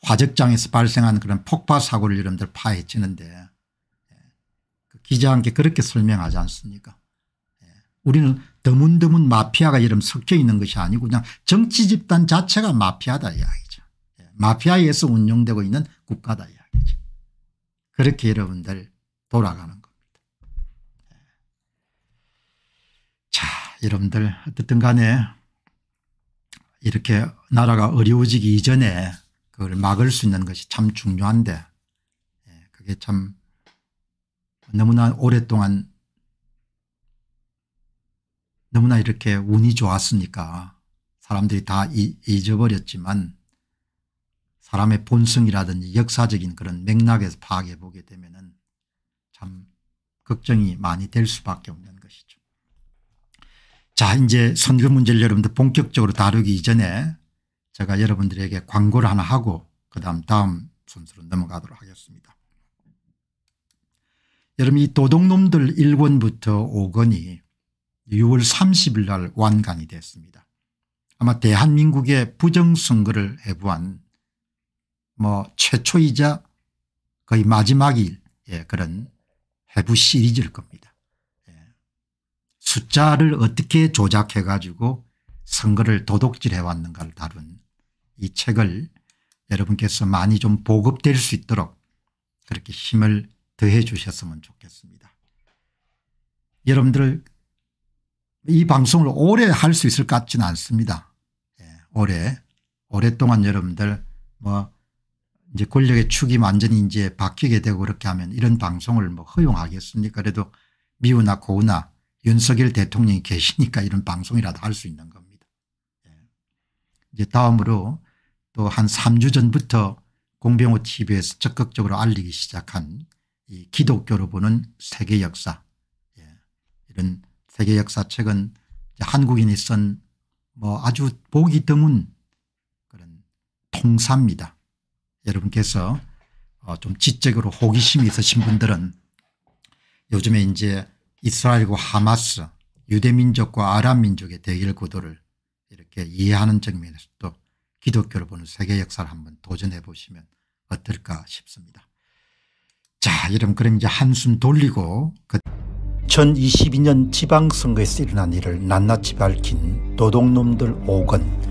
화적장에서 발생한 그런 폭파 사고를 여러분들 파헤치는데 예. 그 기자한테 그렇게 설명하지 않습니까 예. 우리는 드문드문 마피아가 여러 섞여 있는 것이 아니고 그냥 정치 집단 자체가 마피아다 이야기죠. 예. 마피아에서 운영되고 있는 국가다 이야기. 그렇게 여러분들 돌아가는 겁니다. 자 여러분들 어쨌든 간에 이렇게 나라가 어려워지기 이전에 그걸 막을 수 있는 것이 참 중요한데 예, 그게 참 너무나 오랫동안 너무나 이렇게 운이 좋았으니까 사람들이 다 잊어버렸지만 사람의 본성이라든지 역사적인 그런 맥락에서 파악해 보게 되면 참 걱정이 많이 될 수밖에 없는 것이죠. 자 이제 선거 문제를 여러분들 본격적으로 다루기 이전에 제가 여러분들에게 광고를 하나 하고 그다음 다음 순서로 넘어가도록 하겠습니다. 여러분 이 도둑놈들 1권부터 5권이 6월 30일 날 완간이 됐습니다. 아마 대한민국의 부정선거를 해부한 뭐 최초이자 거의 마지막일 예, 그런 해부 시리즈일 겁니다. 예. 숫자를 어떻게 조작해 가지고 선거를 도둑질해 왔는가를 다룬 이 책을 여러분께서 많이 좀 보급될 수 있도록 그렇게 힘을 더해 주셨으면 좋겠습니다. 여러분들 이 방송을 오래 할 수 있을 것 같지는 않습니다. 예, 오래 오랫동안 여러분들 뭐 이제 권력의 축이 완전히 이제 바뀌게 되고 그렇게 하면 이런 방송을 뭐 허용하겠습니까? 그래도 미우나 고우나 윤석열 대통령이 계시니까 이런 방송이라도 할 수 있는 겁니다. 예. 이제 다음으로 또 한 3주 전부터 공병호 tv에서 적극적으로 알리기 시작한 이 기독교로 보는 세계 역사 예. 이런 세계 역사 책은 한국인이 쓴 뭐 아주 보기 드문 그런 통사입니다. 여러분께서 어, 좀 지적으로 호기심이 있으신 분들은 요즘에 이제 이스라엘과 하마스 유대민족과 아랍민족의 대결 구도를 이렇게 이해하는 측면에서도 기독교를 보는 세계 역사를 한번 도전해 보시면 어떨까 싶습니다. 자 여러분 그럼 이제 한숨 돌리고 그 2022년 지방선거에서 일어난 일을 낱낱이 밝힌 도둑놈들 5건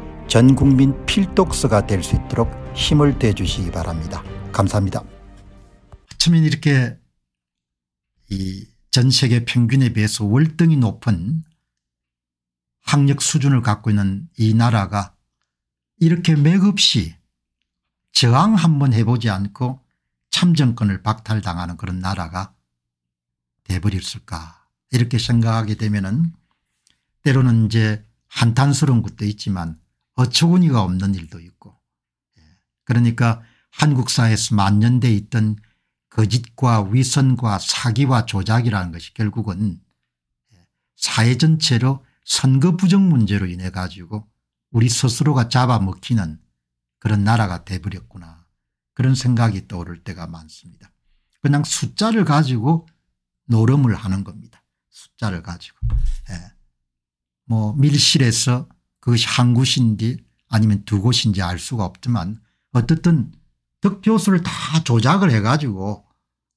전 국민 필독서가 될 수 있도록 힘을 대주시기 바랍니다. 감사합니다. 하치면 이렇게 이 전 세계 평균에 비해서 월등히 높은 학력 수준을 갖고 있는 이 나라가 이렇게 맥없이 저항 한번 해보지 않고 참정권을 박탈당하는 그런 나라가 돼버렸을까 이렇게 생각하게 되면 은 때로는 이제 한탄스러운 것도 있지만 어처구니가 없는 일도 있고 예. 그러니까 한국 사회에서 만연돼 있던 거짓과 그 위선과 사기와 조작이라는 것이 결국은 예, 사회 전체로 선거 부정 문제로 인해 가지고 우리 스스로가 잡아먹히는 그런 나라가 돼버렸구나 그런 생각이 떠오를 때가 많습니다. 그냥 숫자를 가지고 노름을 하는 겁니다. 숫자를 가지고. 예. 뭐 밀실에서 그것이 한 곳인지 아니면 두 곳인지 알 수가 없지만 어떻든 득표수를 다 조작을 해가지고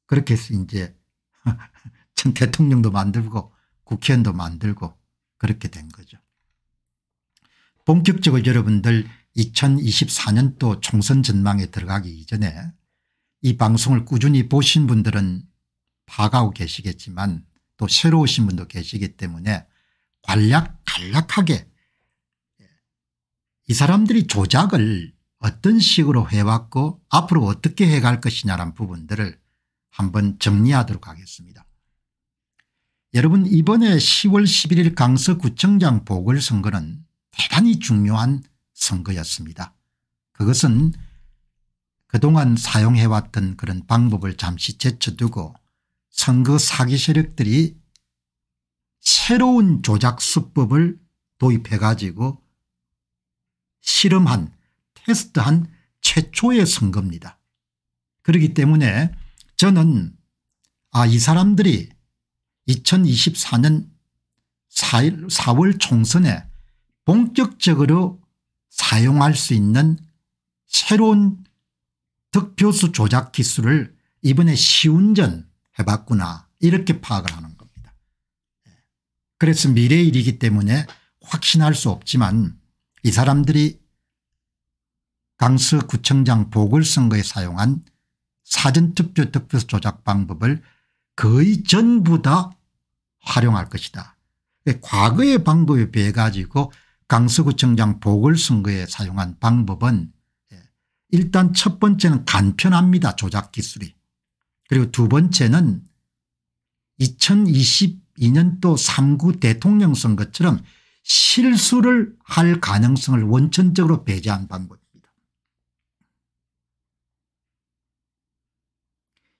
그렇게 해서 이제 전 대통령도 만들고 국회의원도 만들고 그렇게 된 거죠. 본격적으로 여러분들 2024년도 총선 전망에 들어가기 이전에 이 방송을 꾸준히 보신 분들은 파가고 계시겠지만 또 새로 오신 분도 계시기 때문에 관략 간략하게 이 사람들이 조작을 어떤 식으로 해왔고 앞으로 어떻게 해갈 것이냐란 부분들을 한번 정리하도록 하겠습니다. 여러분 이번에 10월 11일 강서구청장 보궐선거는 대단히 중요한 선거였습니다. 그것은 그동안 사용해왔던 그런 방법을 잠시 제쳐두고 선거 사기 세력들이 새로운 조작 수법을 도입해가지고 실험한 테스트한 최초의 선거입니다. 그렇기 때문에 저는 아 이 사람들이 2024년 4일, 4월 총선에 본격적으로 사용할 수 있는 새로운 득표수 조작 기술을 이번에 시운전 해봤구나 이렇게 파악을 하는 겁니다. 예. 그래서 미래일이기 때문에 확신할 수 없지만 이 사람들이 강서구청장 보궐선거에 사용한 사전투표 득표수 조작 방법을 거의 전부 다 활용할 것이다. 과거의 방법에 비해 가지고 강서구청장 보궐선거에 사용한 방법은 예, 일단 첫 번째는 간편합니다. 조작 기술이. 그리고 두 번째는 2022년도 3구 대통령 선거처럼 실수를 할 가능성을 원천적으로 배제한 방법입니다.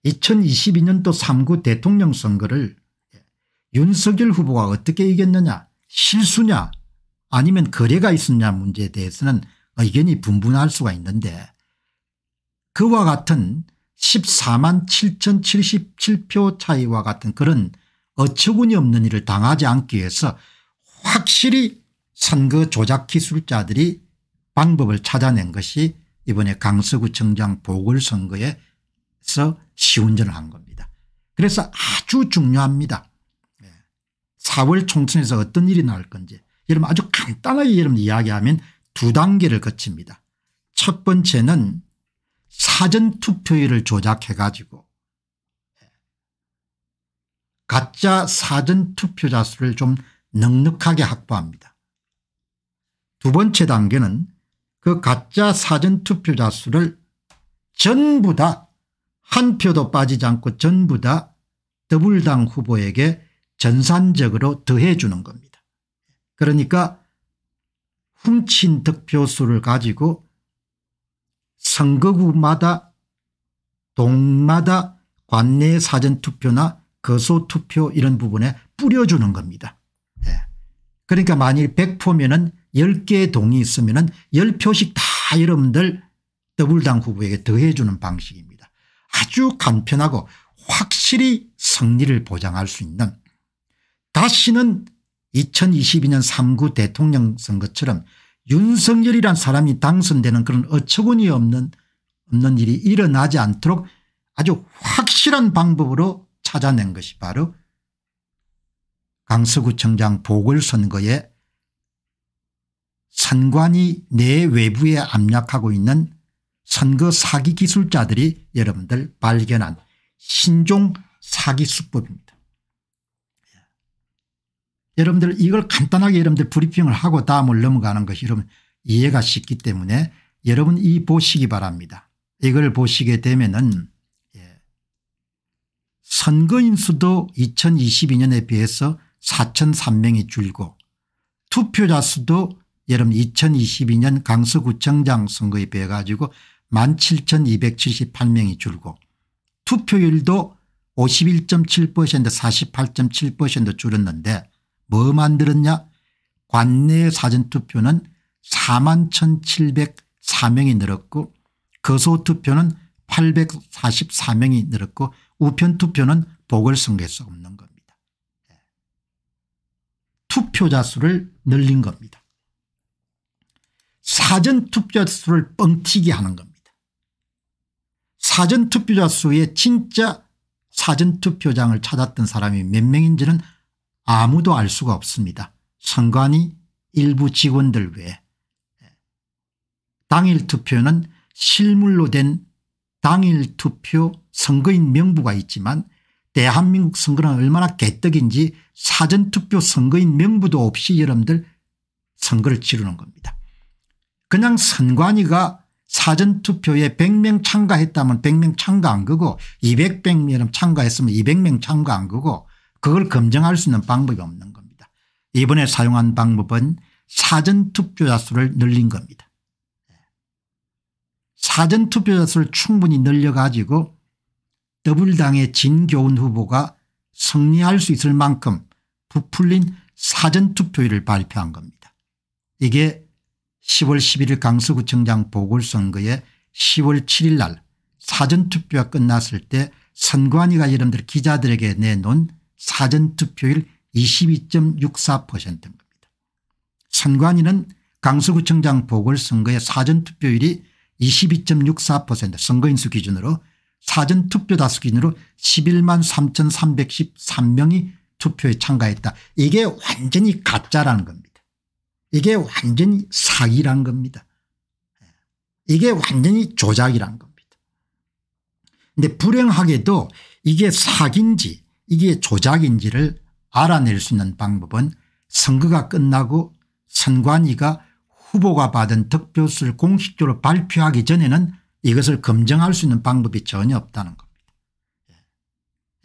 2022년도 3구 대통령 선거를 윤석열 후보가 어떻게 이겼느냐 실수냐 아니면 거래가 있었냐 문제에 대해서는 의견이 분분할 수가 있는데 그와 같은 14만 7077표 차이와 같은 그런 어처구니없는 일을 당하지 않기 위해서 확실히 선거 조작 기술자들이 방법을 찾아낸 것이 이번에 강서구청장 보궐선거에서 시운전을 한 겁니다. 그래서 아주 중요합니다. 4월 예. 총선에서 어떤 일이 나올 건지 여러분 아주 간단하게 여러분 이야기하면 두 단계를 거칩니다. 첫 번째는 사전투표율을 조작해 가지고 예. 가짜 사전투표자 수를 좀 넉넉하게 확보합니다. 두 번째 단계는 그 가짜 사전투표자 수를 전부 다 한 표도 빠지지 않고 전부 다 더불당 후보에게 전산적으로 더해 주는 겁니다. 그러니까 훔친 득표수를 가지고 선거구마다 동마다 관내 사전투표나 거소투표 이런 부분에 뿌려주는 겁니다. 그러니까 만일 100표면은 10개의 동이 있으면은 10표씩 다 여러분들 더블당 후보에게 더해주는 방식입니다. 아주 간편하고 확실히 승리를 보장할 수 있는 다시는 2022년 3구 대통령 선거처럼 윤석열이란 사람이 당선되는 그런 어처구니 없는 없는 일이 일어나지 않도록 아주 확실한 방법으로 찾아낸 것이 바로 강서구청장 보궐선거에 선관위 내외부에 압력하고 있는 선거 사기 기술자들이 여러분들 발견한 신종 사기 수법입니다. 여러분들 이걸 간단하게 여러분들 브리핑을 하고 다음을 넘어가는 것이 여러분 이해가 쉽기 때문에 여러분 이 보시기 바랍니다. 이걸 보시게 되면은 예. 선거인 수도 2022년에 비해서 4 0 0 3명이 줄고 투표자 수도 여름 2022년 강서구청장 선거에 비해 가지고 17,278명이 줄고 투표율도 51.7% 48.7% 줄었는데 뭐 만들었냐 관내 사전투표는 4만 1,704명이 늘었고 거소투표는 844명이 늘었고 우편투표는 보궐선거에서 없는 투표자 수를 늘린 겁니다. 사전투표자 수를 뻥튀기 하는 겁니다. 사전투표자 수의 진짜 사전투표장을 찾았던 사람이 몇 명인지는 아무도 알 수가 없습니다. 선관위 일부 직원들 외에 당일 투표는 실물로 된 당일 투표 선거인 명부가 있지만 대한민국 선거는 얼마나 개떡인지 사전투표 선거인 명부도 없이 여러분들 선거를 치르는 겁니다. 그냥 선관위가 사전투표에 100명 참가했다면 100명 참가한 거고 200명 참가했으면 200명 참가한 거고 그걸 검증할 수 있는 방법이 없는 겁니다. 이번에 사용한 방법은 사전투표자 수를 늘린 겁니다. 사전투표자 수를 충분히 늘려가지고 더불당의 진교훈 후보가 승리할 수 있을 만큼 부풀린 사전투표율을 발표한 겁니다. 이게 10월 11일 강서구청장 보궐선거에 10월 7일 날 사전투표가 끝났을 때 선관위가 여러분들 기자들에게 내놓은 사전투표율 22.64%입니다. 선관위는 강서구청장 보궐선거의 사전투표율이 22.64% 선거인수 기준으로 사전 투표 다수기준으로 11만 3,313명이 투표에 참가했다. 이게 완전히 가짜라는 겁니다. 이게 완전히 사기란 겁니다. 이게 완전히 조작이란 겁니다. 근데 불행하게도 이게 사기인지 이게 조작인지를 알아낼 수 있는 방법은 선거가 끝나고 선관위가 후보가 받은 득표수를 공식적으로 발표하기 전에는 이것을 검증할 수 있는 방법이 전혀 없다는 겁니다. 예.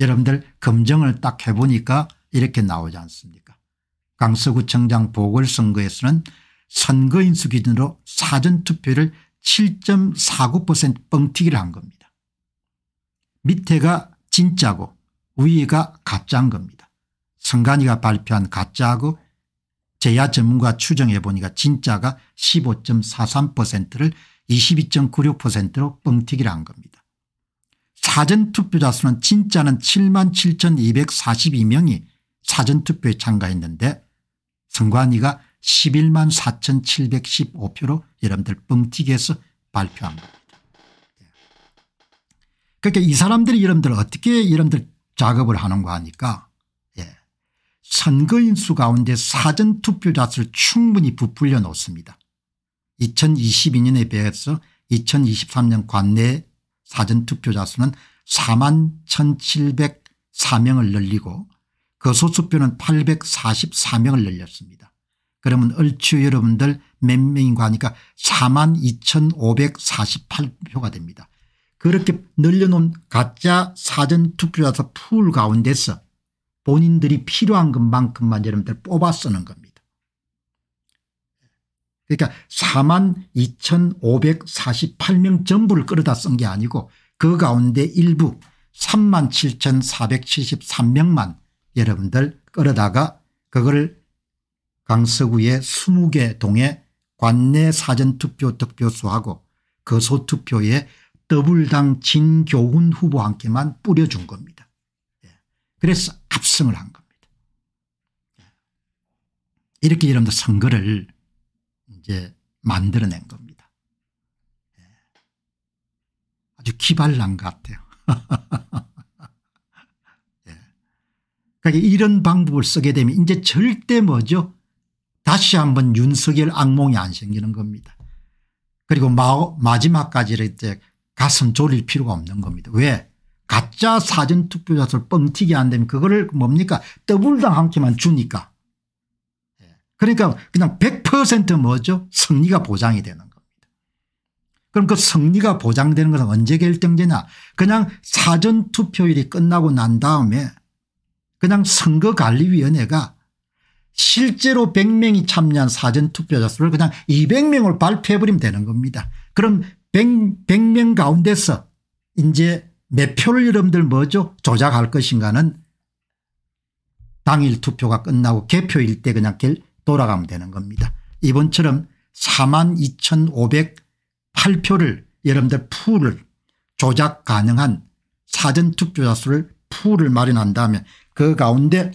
여러분들 검증을 딱 해보니까 이렇게 나오지 않습니까 강서구청장 보궐선거에서는 선거인수 기준으로 사전투표를 7.49% 뻥튀기를 한 겁니다. 밑에가 진짜고 위가 가짜인 겁니다. 선관위가 발표한 가짜고 제야 전문가 추정해 보니까 진짜가 15.43%를 22.96%로 뻥튀기를 한 겁니다. 사전투표자 수는 진짜는 7만 7,242명이 사전투표에 참가했는데 선관위가 11만 4,715표로 여러분들 뻥튀기해서 발표한 겁니다. 그러니까 이 사람들이 여러분들 어떻게 여러분들 작업을 하는가 하니까 예. 선거인 수 가운데 사전투표자 수를 충분히 부풀려 놓습니다. 2022년에 비해서 2023년 관내 사전투표자 수는 4만 1704명을 늘리고 거소수표는 그 844명을 늘렸습니다. 그러면 얼추 여러분들 몇 명인가 하니까 4만 2548표가 됩니다. 그렇게 늘려놓은 가짜 사전투표자풀 가운데서 본인들이 필요한 것만큼만 여러분들 뽑아 쓰는 겁니다. 그러니까 4만 2,548명 전부를 끌어다 쓴 게 아니고 그 가운데 일부 3만 7,473명만 여러분들 끌어다가 그걸 강서구의 20개 동에 관내 사전투표 득표수하고 거소투표에 그 더블당 진교훈 후보와함께만 뿌려준 겁니다. 예. 그래서 압승을 한 겁니다. 예. 이렇게 여러분들 선거를 이렇 만들어낸 겁니다. 예. 아주 기발난 것 같아요. 예. 그러니까 이런 방법을 쓰게 되면 이제 절대 뭐죠? 다시 한번 윤석열 악몽이 안 생기는 겁니다. 그리고 마지막까지 이렇 가슴 졸일 필요가 없는 겁니다. 왜? 가짜 사전투표자를 뻥튀기 안 되면 그거를 뭡니까? 더블당 한 개만 주니까 그러니까 그냥 100% 뭐죠? 승리가 보장이 되는 겁니다. 그럼 그 승리가 보장되는 것은 언제 결정되냐 그냥 사전투표일이 끝나고 난 다음에 그냥 선거관리위원회가 실제로 100명이 참여한 사전투표자 수를 그냥 200명을 발표해버리면 되는 겁니다. 그럼 100, 100명 가운데서 이제 몇 표를 여러분들 뭐죠 조작할 것인가는 당일 투표가 끝나고 개표일 때 그냥 결, 돌아가면 되는 겁니다. 이번처럼 42,508표를 여러분들 풀을 조작 가능한 사전투표자 수를 풀을 마련한다면 그 가운데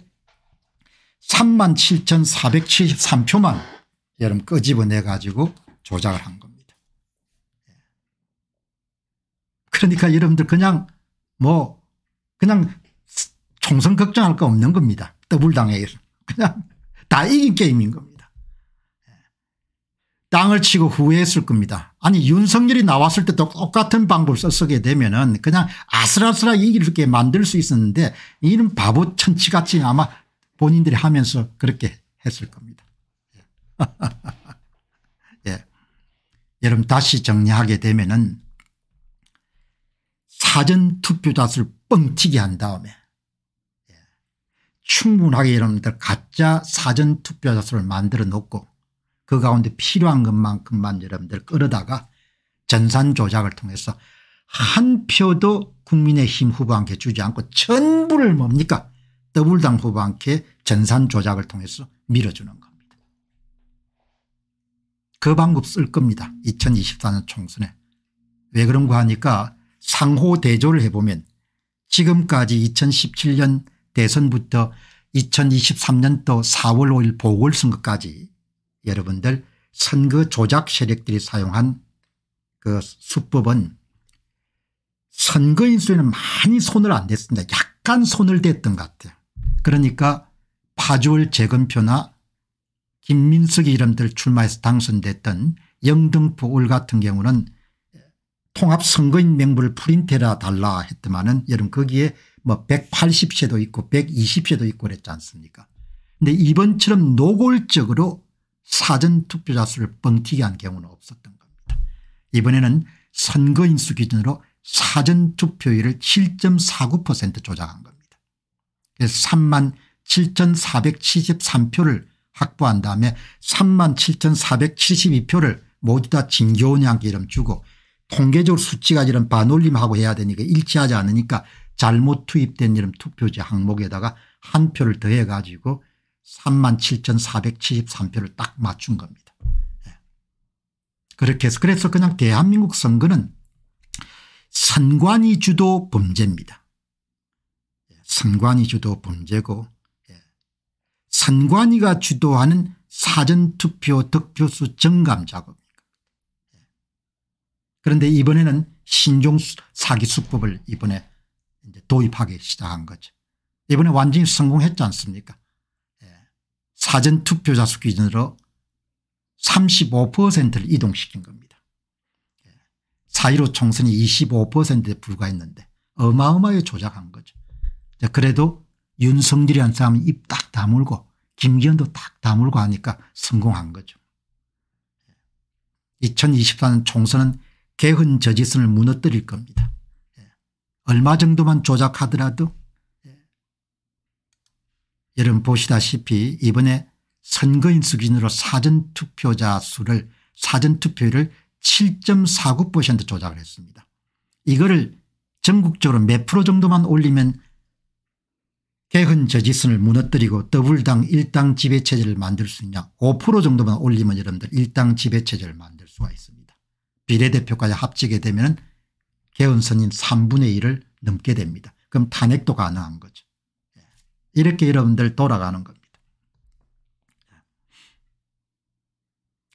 37,473표만 여러분 끄집어내 가지고 조작을 한 겁니다. 예. 그러니까 여러분들 그냥 뭐 그냥 총선 걱정할 거 없는 겁니다. 더블당에 그냥 다 이긴 게임인 겁니다. 땅을 치고 후회했을 겁니다. 아니 윤석열이 나왔을 때도 똑같은 방법을 써 쓰게 되면 은 그냥 아슬아슬하게 이렇게 만들 수 있었는데 이는 바보 천치같이 아마 본인들이 하면서 그렇게 했을 겁니다. 예. 여러분 다시 정리하게 되면 은 사전투표자수를 뻥튀기 한 다음에 충분하게 여러분들 가짜 사전투표자수를 만들어 놓고 그 가운데 필요한 것만큼만 여러분들 끌어다가 전산 조작을 통해서 한 표도 국민의힘 후보한테 주지 않고 전부를 뭡니까 더블당 후보한테 전산 조작을 통해서 밀어주는 겁니다. 그 방법 쓸 겁니다. 2024년 총선에. 왜 그런가 하니까 상호 대조를 해보면 지금까지 2017년 대선부터 2023년도 4월 5일 보궐선거까지 여러분들 선거 조작 세력들이 사용한 그 수법은 선거인수에는 많이 손을 안 댔습니다. 약간 손을 댔던 것 같아요. 그러니까 파주월 재건표나 김민석이 이름들 출마해서 당선됐던 영등포 올 같은 경우는 통합선거인 명부를 프린트해라 달라 했더만은 여러분 거기에 뭐1 8 0세도 있고 1 2 0세도 있고 그랬지 않습니까 근데 이번처럼 노골적으로 사전투표자 수를 뻥튀기 한 경우는 없었던 겁니다. 이번에는 선거인수 기준으로 사전투표율을 7.49% 조작한 겁니다. 그래서 3 7,473표를 확보한 다음에 3 7,472표를 모두 다 징겨운 양기름 주고 통계적 수치가 이런 반올림하고 해야 되니까 일치하지 않으니까 잘못 투입된 이름 투표지 항목에다가 한 표를 더해 가지고 37,473표를 딱 맞춘 겁니다. 예. 그렇게 해서 그래서 그냥 대한민국 선거는 선관위 주도 범죄입니다. 예. 선관위 주도 범죄고 예. 선관위가 주도하는 사전투표 득표수 증감 작업입니다. 그런데 이번에는 신종 사기 수법을 이번에 이제 도입하기 시작한 거죠. 이번에 완전히 성공했지 않습니까? 예. 사전 투표자 수 기준으로 35%를 이동시킨 겁니다. 예. 4.15 총선이 25%에 불과했는데 어마어마하게 조작한 거죠. 자, 그래도 윤석열이라 사람이 입딱 다물고 김기현도 딱 다물고 하니까 성공한 거죠. 2024년 예. 총선은 개헌 저지선을 무너뜨릴 겁니다. 얼마 정도만 조작하더라도 여러분 보시다시피 이번에 선거인 수준으로 사전투표자 수를 사전투표율을 7.49% 조작을 했습니다. 이거를 전국적으로 몇 프로 정도만 올리면 개헌 저지선을 무너뜨리고 더블당 일당 지배체제를 만들 수 있냐 5% 정도만 올리면 여러분들 일당 지배체제를 만들 수가 있습니다. 비례대표까지 합치게 되면 개헌선인 3분의 1을 넘게 됩니다. 그럼 탄핵도 가능한 거죠. 예. 이렇게 여러분들 돌아가는 겁니다. 예.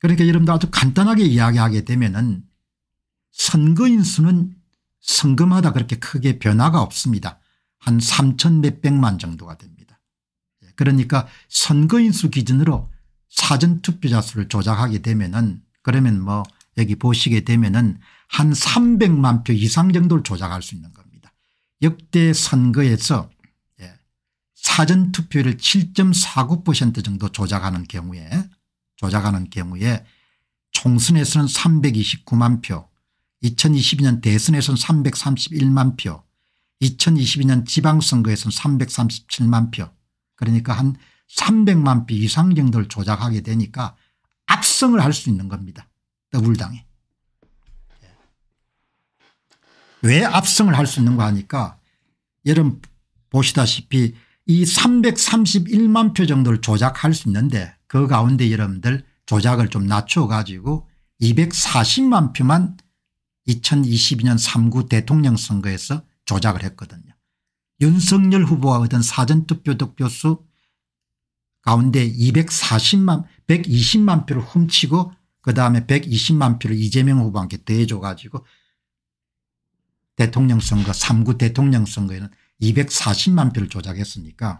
그러니까 여러분들 아주 간단하게 이야기하게 되면은 선거인 수는 선거마다 그렇게 크게 변화가 없습니다. 한 3천 몇백만 정도가 됩니다. 예. 그러니까 선거인 수 기준으로 사전투표자 수를 조작하게 되면은 그러면 뭐 여기 보시게 되면은 한 300만 표 이상 정도를 조작할 수 있는 겁니다. 역대 선거에서 예, 사전투표를 7.49% 정도 조작하는 경우에 조작하는 경우에 총선에서는 329만 표 2022년 대선에서는 331만 표 2022년 지방선거에서는 337만 표 그러니까 한 300만 표 이상 정도를 조작하게 되니까 압승을 할 수 있는 겁니다. 더불당이. 왜 압승을 할 수 있는가 하니까 여러분 보시다시피 이 331만 표 정도를 조작할 수 있는데 그 가운데 여러분들 조작을 좀 낮춰 가지고 240만 표만 2022년 3구 대통령 선거에서 조작을 했거든요. 윤석열 후보가 얻은 사전투표 득표수 가운데 240만 120만 표를 훔치고 그다음에 120만 표를 이재명 후보한테 대줘 가지고 대통령 선거 3구 대통령 선거에는 240만 표를 조작했으니까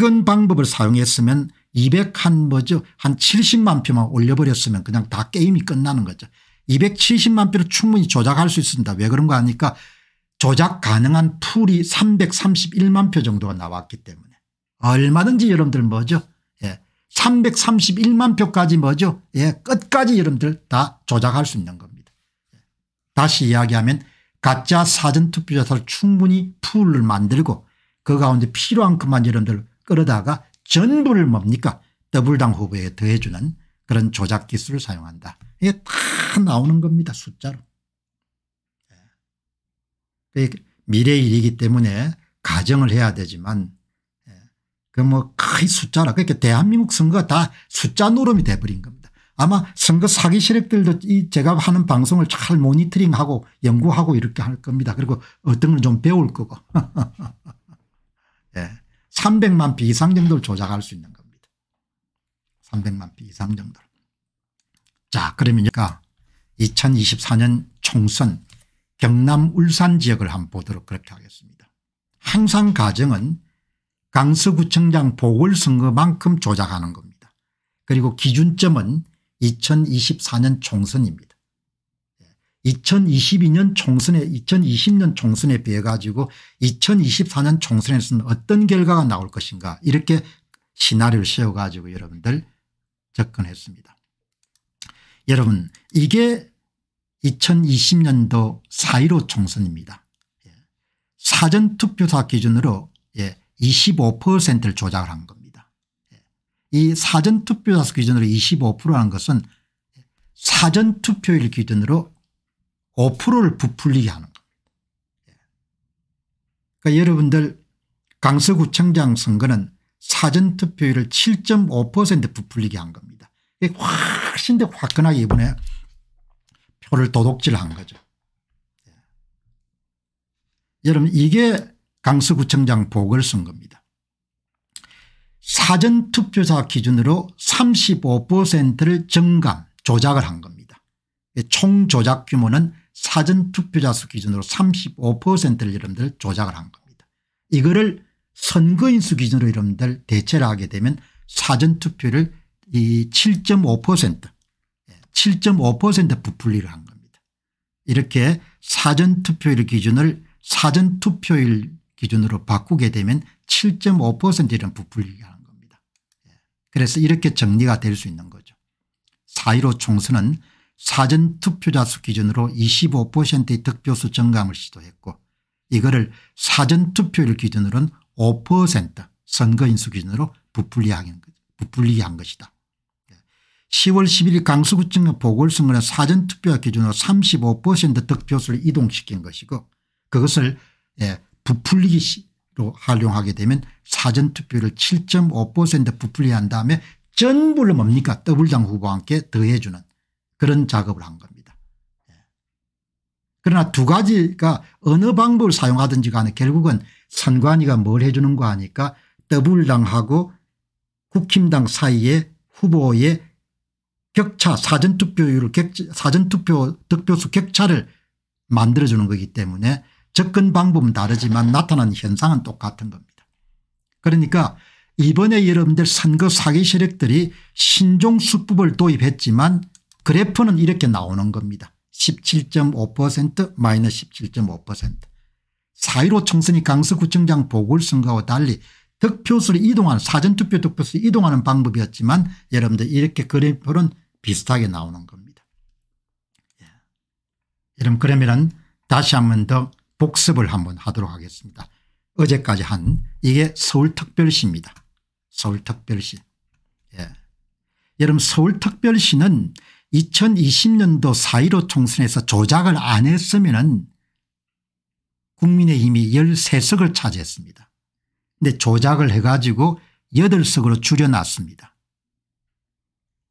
직언 예, 방법을 사용했으면 200 한 뭐죠 한 70만 표만 올려버렸으면 그냥 다 게임이 끝나는 거죠. 270만 표를 충분히 조작할 수 있습니다. 왜 그런 거 아니까 조작 가능한 풀이 331만 표 정도가 나왔기 때문에 얼마든지 여러분들 뭐죠 예. 331만 표까지 뭐죠 예. 끝까지 여러분들 다 조작할 수 있는 겁니다. 예, 다시 이야기하면 가짜 사전투표자를 충분히 풀을 만들고 그 가운데 필요한 것만 여러분들 끌어다가 전부를 뭡니까 더블당 후보에 더해주는 그런 조작 기술을 사용한다. 이게 다 나오는 겁니다 숫자로. 예. 미래 일이기 때문에 가정을 해야 되지만 예. 그뭐 거의 숫자라 그러니까 대한민국 선거가 다 숫자 노름이 돼버린 겁니다. 아마 선거 사기 세력들도 이 제가 하는 방송을 잘 모니터링하고 연구하고 이렇게 할 겁니다. 그리고 어떤 걸 좀 배울 거고. 예. 300만 피 이상 정도를 조작할 수 있는 겁니다. 300만 피 이상 정도 를 자, 그러면 그러니까 2024년 총선 경남 울산 지역을 한번 보도록 그렇게 하겠습니다. 항상 가정은 강서구청장 보궐선거만큼 조작하는 겁니다. 그리고 기준점은 2024년 총선입니다. 2022년 예, 총선에 2020년 총선에 비해 가지고 2024년 총선에서는 어떤 결과가 나올 것인가 이렇게 시나리오를 세워 가지고 여러분들 접근했습니다. 여러분 이게 2020년도 4.15 총선입니다. 예, 사전투표사 기준으로 25%를 예, 조작을 한 겁니다. 이 사전투표자수 기준으로 25%라는 것은 사전투표일 기준으로 5%를 부풀리게 하는 겁니다. 예. 그러니까 여러분들 강서구청장 선거는 사전투표율을 7.5% 부풀리게 한 겁니다. 훨씬 더 화끈하게 이번에 표를 도둑질한 거죠. 예. 여러분 이게 강서구청장 보궐선거입니다. 사전투표사 기준으로 35%를 증감 조작을 한 겁니다. 총 조작 규모는 사전투표자 수 기준으로 35%를 여러분들 조작을 한 겁니다. 이거를 선거인 수 기준으로 여러분들 대체를 하게 되면 사전투표를 7.5% 7.5% 부풀리를 한 겁니다. 이렇게 사전투표율 기준을 사전투표율 기준으로 바꾸게 되면 7.5% 이런 부풀리를 그래서 이렇게 정리가 될 수 있는 거죠. 4.15 총선은 사전 투표자 수 기준으로 25%의 득표수 증감을 시도했고 이거를 사전 투표율 기준으로는 5% 선거인수 기준으로 부풀리한, 것이다. 10월 11일 강서구청 보궐선거는 사전투표와 기준으로 35% 득표수를 이동시킨 것이고 그것을 예, 부풀리기 로 활용하게 되면 사전투표를 7.5% 부풀리한 다음에 전부를 뭡니까 더블당 후보와 함께 더해주는 그런 작업을 한 겁니다. 예. 그러나 두 가지가 어느 방법을 사용하든지 간에 결국은 선관위가 뭘 해주는 거 하니까 더블당하고 국힘당 사이의 후보의 격차 사전투표율 격차, 사전투표 득표수 격차를 만들어주는 거기 때문에 접근 방법은 다르지만 나타난 현상은 똑같은 겁니다. 그러니까 이번에 여러분들 선거 사기 세력들이 신종 수법을 도입했지만 그래프는 이렇게 나오는 겁니다. 17.5% 마이너스 17.5% 4.15 총선이 강서구청장 보궐선거와 달리 득표수를 이동하는 사전투표 득표수 이동하는 방법이었지만 여러분들 이렇게 그래프는 비슷하게 나오는 겁니다. 예. 여러분 그러면 다시 한번더 복습을 한번 하도록 하겠습니다. 어제까지 한 이게 서울특별시입니다. 서울특별시. 예. 여러분 서울특별시는 2020년도 4.15 총선에서 조작을 안 했으면 은 국민의힘이 13석을 차지했습니다. 근데 조작을 해가지고 8석으로 줄여놨습니다.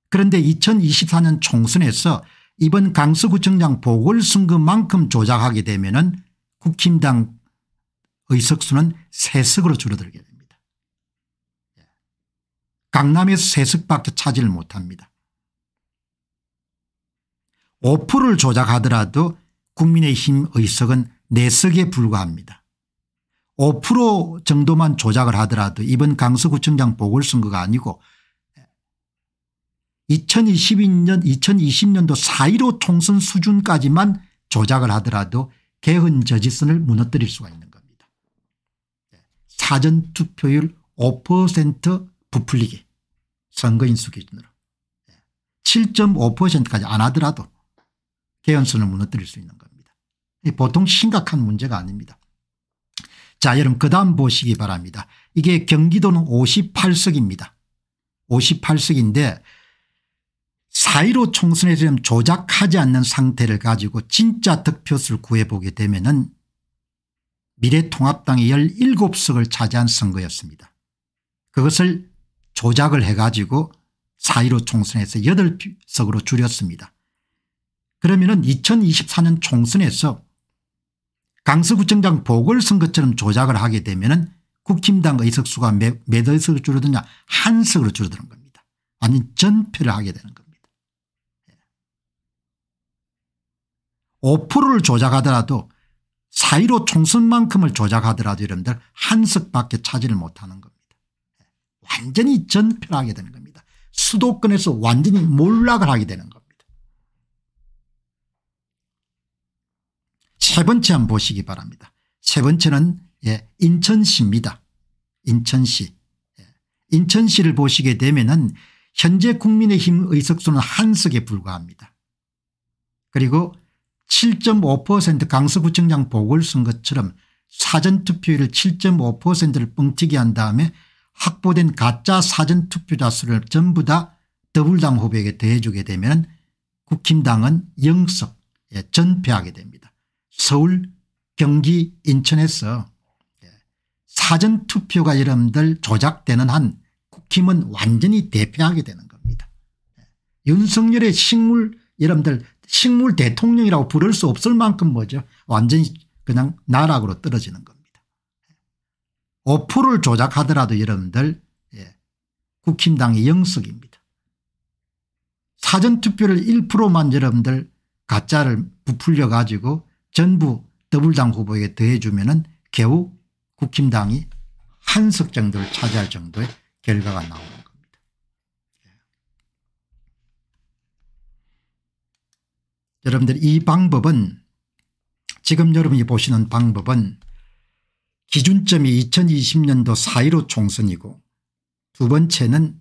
그런데 2024년 총선에서 이번 강서구청장 보궐선거만큼 조작하게 되면 은 국힘당 의석수는 세석으로 줄어들게 됩니다. 강남에서 세석밖에 차지를 못합니다. 5%를 조작하더라도 국민의힘 의석은 4석에 불과합니다. 5% 정도만 조작을 하더라도 이번 강서구청장 보궐선거가 아니고 2022년 2020년도 4.15 총선 수준까지만 조작을 하더라도 개헌 저지선을 무너뜨릴 수가 있는 겁니다. 예. 사전투표율 5% 부풀리기 선거인수 기준으로 7.5%까지 예. 안 하더라도 개헌선을 무너뜨릴 수 있는 겁니다. 보통 심각한 문제가 아닙니다. 자 여러분 그 다음 보시기 바랍니다. 이게 경기도는 58석입니다. 58석인데 4.15 총선에서 조작하지 않는 상태를 가지고 진짜 득표수를 구해보게 되면 은 미래통합당이 17석을 차지한 선거였습니다. 그것을 조작을 해가지고 4.15 총선에서 8석으로 줄였습니다. 그러면 은 2024년 총선에서 강서구청장 보궐선거처럼 조작을 하게 되면 은 국힘당 의석수가 몇, 의석으로 줄어드냐 한 석으로 줄어드는 겁니다. 아니 전표를 하게 되는 겁니다. 5%를 조작하더라도 사이로 총선만큼을 조작하더라도 여러분들 한석밖에 차지를 못하는 겁니다. 완전히 전편하게 되는 겁니다. 수도권에서 완전히 몰락을 하게 되는 겁니다. 세 번째 한번 보시기 바랍니다. 세 번째는 예, 인천시입니다. 인천시. 예. 인천시를 보시게 되면은 현재 국민의힘 의석수는 한 석에 불과합니다. 그리고 7.5% 강서구청장 보궐선거처럼 사전투표율 을 7.5%를 뻥튀기 한 다음에 확보된 가짜 사전투표자 수를 전부 다 더불당 후보에게 대해주게 되면 국힘당은 영석에 전패하게 됩니다. 서울 경기 인천에서 예. 사전투표가 여러분들 조작되는 한 국힘은 완전히 대패하게 되는 겁니다. 예. 윤석열의 식물 여러분들 식물 대통령이라고 부를 수 없을 만큼 뭐죠 완전히 그냥 나락으로 떨어지는 겁니다. 5%를 조작하더라도 여러분들 예, 국힘당의 영석입니다. 사전투표를 1%만 여러분들 가짜를 부풀려 가지고 전부 더블당 후보에게 더해주면 은 겨우 국힘당이 한 석 정도를 차지할 정도의 결과가 나옵니다. 여러분들 이 방법은 지금 여러분이 보시는 방법은 기준점이 2020년도 4.15 총선이고 두 번째는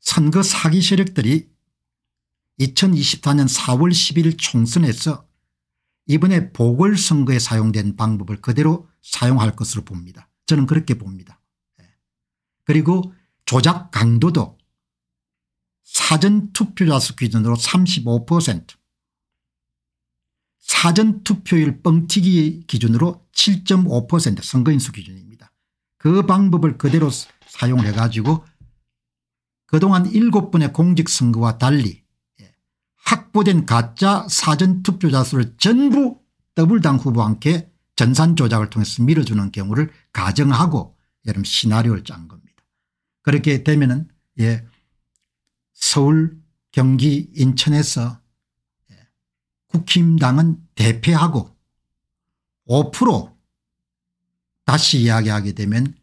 선거 사기 세력들이 2024년 4월 11일 총선에서 이번에 보궐선거에 사용된 방법을 그대로 사용할 것으로 봅니다. 저는 그렇게 봅니다. 예. 그리고 조작 강도도 사전투표자 수 기준으로 35% 사전투표율 뻥튀기 기준으로 7.5% 선거인수 기준입니다. 그 방법을 그대로 사용을 해가지고 그동안 7분의 공직선거와 달리 예, 확보된 가짜 사전투표자 수를 전부 더블당 후보한테 전산 조작을 통해서 밀어주는 경우를 가정하고 여름 시나리오를 짠 겁니다. 그렇게 되면은 예 서울 경기 인천에서 국힘당은 대패하고 5% 다시 이야기하게 되면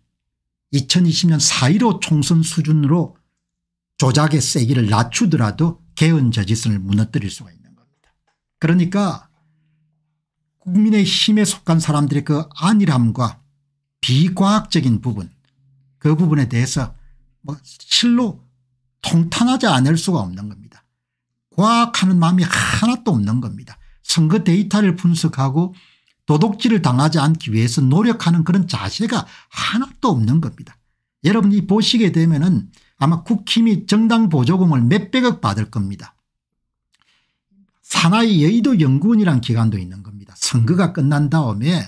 2020년 4.15 총선 수준으로 조작의 세기를 낮추더라도 개헌 저지선을 무너뜨릴 수가 있는 겁니다. 그러니까 국민의 힘에 속한 사람들의 그 안일함과 비과학적인 부분 그 부분에 대해서 뭐 실로 통탄하지 않을 수가 없는 겁니다. 과학하는 마음이 하나도 없는 겁니다. 선거 데이터를 분석하고 도둑질을 당하지 않기 위해서 노력하는 그런 자세가 하나도 없는 겁니다. 여러분이 보시게 되면 은 아마 국힘이 정당 보조금을 몇백억 받을 겁니다. 산하의 여의도 연구원이란 기관도 있는 겁니다. 선거가 끝난 다음에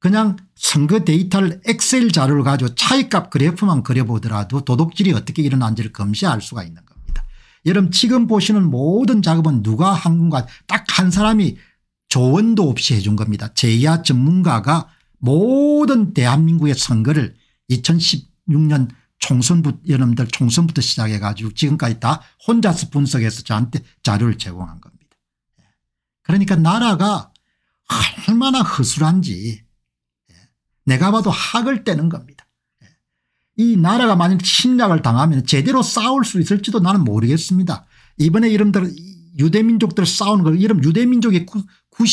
그냥 선거 데이터를 엑셀 자료를 가지고 차이값 그래프만 그려보더라도 도둑질이 어떻게 일어난지를 검시할 수가 있는 겁니다. 여러분 지금 보시는 모든 작업은 누가 한 건가 딱 한 사람이 조언도 없이 해준 겁니다. 제야 전문가가 모든 대한민국의 선거를 2016년 총선부터 여러분들 총선부터 시작해 가지고 지금까지 다 혼자서 분석해서 저한테 자료를 제공한 겁니다. 예. 그러니까 나라가 얼마나 허술한지 예. 내가 봐도 학을 떼는 겁니다. 이 나라가 만약 침략을 당하면 제대로 싸울 수 있을지도 나는 모르겠습니다. 이번에 이름들 유대민족들 싸우는 걸 이름 유대민족이 9 5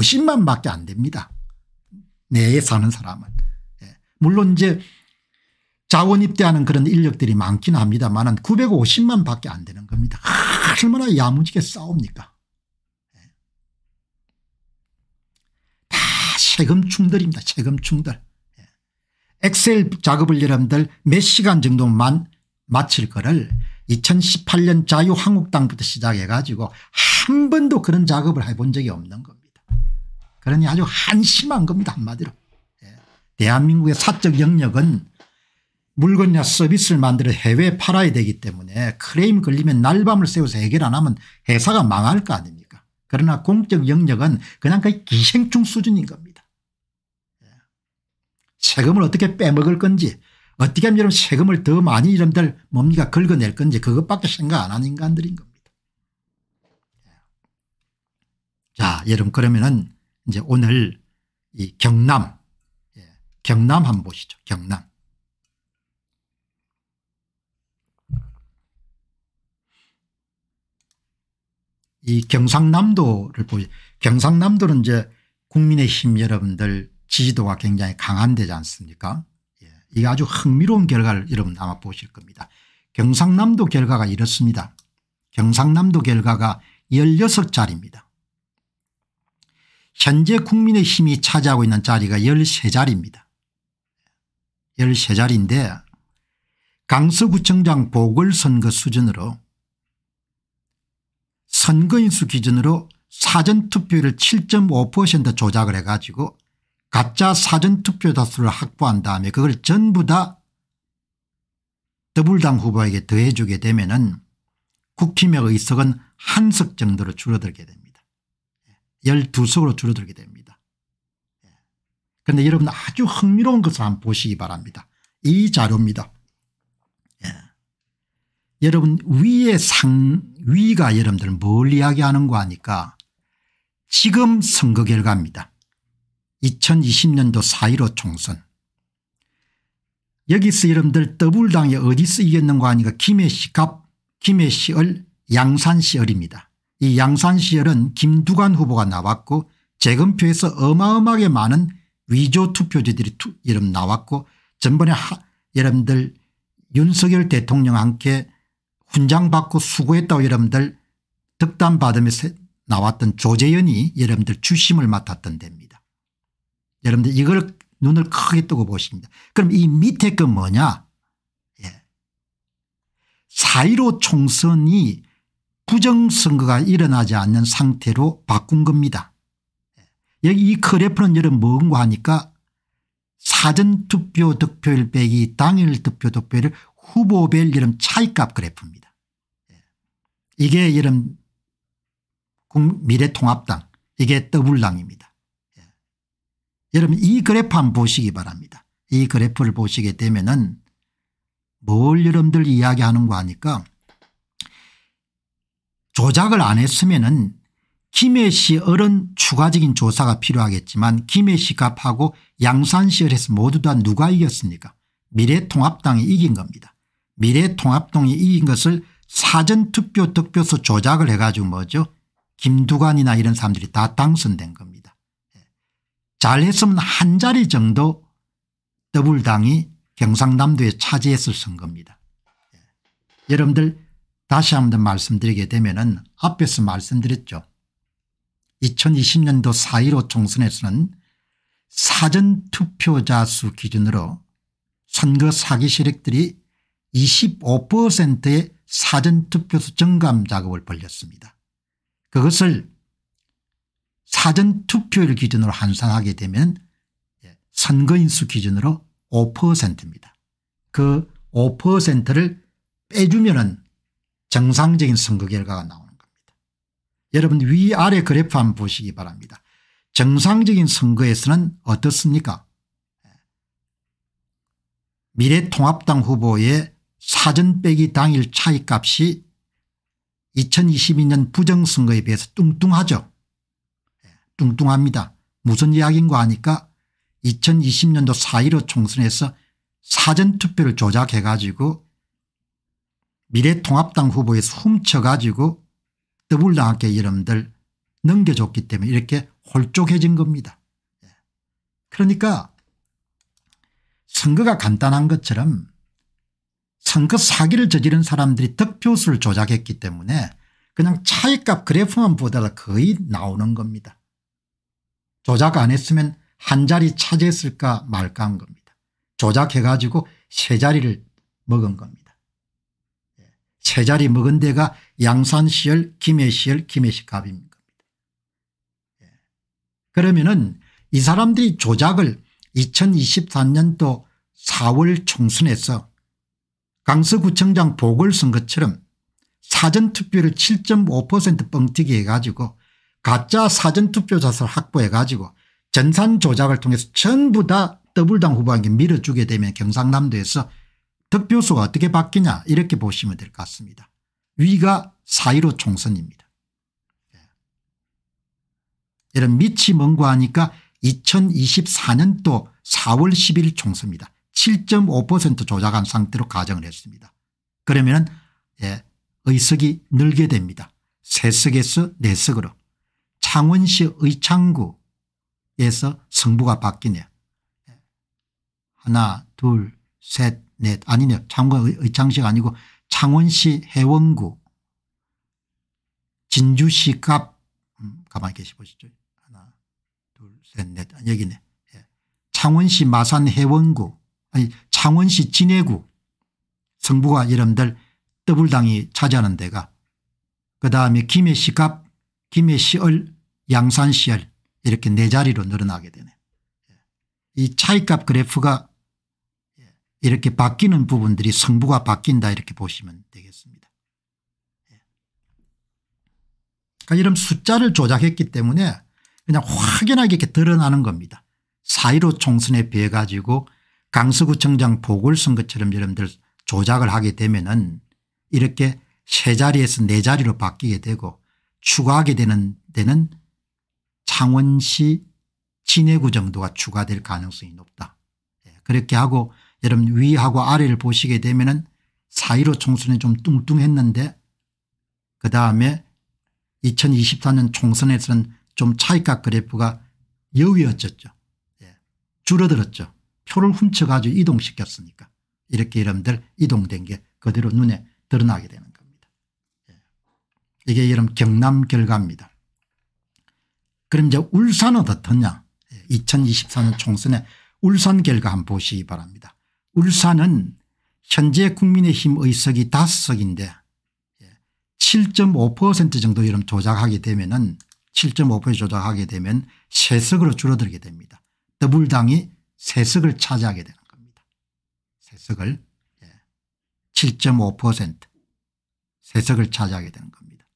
0만 밖에 안 됩니다. 내에 사는 사람은. 예. 물론 이제 자원 입대하는 그런 인력들이 많긴 합니다만 950만 밖에 안 되는 겁니다. 얼마나 야무지게 싸웁니까. 예. 다 세금충들입니다. 세금충들. 엑셀 작업을 여러분들 몇 시간 정도만 마칠 거를 2018년 자유한국당부터 시작해 가지고 한 번도 그런 작업을 해본 적이 없는 겁니다. 그러니 아주 한심한 겁니다 한마디로. 예. 대한민국의 사적 영역은 물건이나 서비스를 만들어 해외에 팔아야 되기 때문에 크레임 걸리면 날밤을 새워서 해결 안 하면 회사가 망할 거 아닙니까 그러나 공적 영역은 그냥 거의 기생충 수준인 겁니다. 세금을 어떻게 빼먹을 건지 어떻게 하면 여러분 세금을 더 많이 이런분들 뭡니까 긁어낼 건지 그것밖에 생각 안 하는 인간들인 겁니다. 예. 자 여러분 그러면은 이제 오늘 이 경남 예, 경남 한번 보시죠. 경남 이 경상남도를 보죠. 경상남도는 이제 국민의힘 여러분들 지지도가 굉장히 강한데지 않습니까 예. 이게 아주 흥미로운 결과를 여러분 아마 보실 겁니다. 경상남도 결과가 이렇습니다. 경상남도 결과가 16자리입니다. 현재 국민의힘이 차지하고 있는 자리가 13자리입니다. 13자리인데 강서구청장 보궐선거 수준으로 선거인수 기준으로 사전투표율을 7.5% 조작을 해가지고 가짜 사전투표 다수를 확보한 다음에 그걸 전부 다 더불당 후보에게 더해주게 되면 은 국힘의 의석은 한 석 정도로 줄어들게 됩니다. 12석으로 예, 줄어들게 됩니다. 예. 그런데 여러분 아주 흥미로운 것을 한번 보시기 바랍니다. 이 자료입니다. 예. 여러분 위의 상 위가 여러분들 뭘 이야기하는 거 아니까 지금 선거 결과입니다. 2020년도 4.15 총선 여기서 이름들 더불당이 어디서 이겼는가 하니까 김해시 갑 김해시을 양산시을입니다. 이 양산시을은 김두관 후보가 나왔고 재검표에서 어마어마하게 많은 위조 투표지들이 투, 이름 나왔고 전번에 하, 여러분들 윤석열 대통령 함께 훈장 받고 수고했다고 여러분들 득담 받으면서 나왔던 조재연이 여러분들 주심을 맡았던 데입니다. 여러분들 이걸 눈을 크게 뜨고 보십니다. 그럼 이 밑에 건 뭐냐 예. 4.15 총선이 부정선거가 일어나지 않는 상태로 바꾼 겁니다. 예. 여기 이 커레프는 그 여러분 뭔가 하니까 사전투표 득표율 빼기 당일 득표 득표율 후보별 여름 차이값 그래프입니다. 예. 이게 여름 미래통합당 이게 더블당입니다. 여러분 이 그래프 한번 보시기 바랍니다. 이 그래프를 보시게 되면은 뭘 여러분들 이야기하는 거아니까 조작을 안 했으면은 김해시 어른 추가적인 조사가 필요하겠지만 김해시 갑하고 양산시 을에서 모두 다 누가 이겼습니까 미래통합당이 이긴 겁니다. 미래통합당이 이긴 것을 사전투표 득표수 조작을 해가지고 뭐죠 김두관이나 이런 사람들이 다 당선된 겁니다. 잘했으면 한 자리 정도 더불당이 경상남도에 차지했을 선거입니다. 예. 여러분들 다시 한 번 말씀드리게 되면 은 앞에서 말씀드렸죠. 2020년도 4.15 총선에서는 사전투표자 수 기준으로 선거 사기 세력들이 25%의 사전투표수 증감 작업을 벌였습니다. 그것을 사전투표율 기준으로 환산하게 되면 예, 선거인수 기준으로 5%입니다. 그 5%를 빼주면 은 정상적인 선거 결과가 나오는 겁니다. 여러분 위아래 그래프 한번 보시기 바랍니다. 정상적인 선거에서는 어떻습니까 예. 미래통합당 후보의 사전 빼기 당일 차이값이 2022년 부정선거에 비해서 뚱뚱하죠. 뚱뚱합니다. 무슨 이야기인가 하니까 2020년도 4.15 총선에서 사전투표를 조작해 가지고 미래통합당 후보에서 훔쳐가지고 더블당학계 여러분들 넘겨줬기 때문에 이렇게 홀쭉해진 겁니다. 예. 그러니까 선거가 간단한 것처럼 선거 사기를 저지른 사람들이 득표수를 조작했기 때문에 그냥 차이값 그래프만 보다가 거의 나오는 겁니다. 조작 안 했으면 한 자리 차지했을까 말까 한 겁니다. 조작해 가지고 세 자리를 먹은 겁니다. 예. 세 자리 먹은 데가 양산시열 김해시열 김해시 갑인 겁니다. 예. 그러면은 이 사람들이 조작을 2023년도 4월 총선에서 강서구청장 보궐선거처럼 사전투표를 7.5% 뻥튀기 해가지고 가짜 사전투표 자서를 확보해 가지고 전산 조작을 통해서 전부 다더블당 후보에게 밀어주게 되면 경상남도에서 득표수가 어떻게 바뀌냐 이렇게 보시면 될 것 같습니다. 위가 4.15 총선입니다. 예. 이런 밑이 먼 거 하니까 2024년도 4월 10일 총선입니다. 7.5% 조작한 상태로 가정을 했습니다. 그러면 예, 의석이 늘게 됩니다. 세석에서 네석으로 창원시 의창구에서 성부가 바뀌네요. 하나 둘 셋 넷 아니네요. 창원 의창시가 아니고 창원시 해원구 진주시 갑 음, 가만히 계시보시죠. 하나 둘 셋 넷 여기네. 예. 창원시 마산 해원구 아니 창원시 진해구 성부가 여러분들 더불당이 차지하는 데가 그 다음에 김해시갑 김해시을 양산 시열 이렇게 네 자리로 늘어나게 되네. 예. 이 차이값 그래프가 예, 이렇게 바뀌는 부분들이 성부가 바뀐다 이렇게 보시면 되겠습니다. 예. 그러니까 이런 숫자를 조작했기 때문에 그냥 확연하게 이렇게 드러나는 겁니다. 4.15 총선에 비해 가지고 강서구청장 보궐선거처럼 여러분들 조작을 하게 되면 은 이렇게 세 자리에서 네 자리로 바뀌게 되고 추가하게 되는 데는 창원시 진해구 정도가 추가될 가능성이 높다. 예, 그렇게 하고 여러분 위하고 아래를 보시게 되면 은 사이로 총선이 좀 뚱뚱했는데 그 다음에 2024년 총선에서는 좀 차익각 그래프가 여위어졌죠. 예, 줄어들었죠. 표를 훔쳐가지고 이동시켰으니까. 이렇게 여러분들 이동된 게 그대로 눈에 드러나게 되는 겁니다. 예, 이게 여러분 경남 결과입니다. 그럼 이제 울산은 어떻냐 2024년 예, 총선에 울산 결과 한번 보시기 바랍니다. 울산은 현재 국민의힘 의석이 5석인데 7.5% 예, 정도 이런 조작하게 되면 은7.5% 조작하게 되면 세석으로 줄어들게 됩니다. 더불당이 세석을 차지하게 되는 겁니다. 세석을 7.5% 예, 세석을 차지하게 되는 겁니다.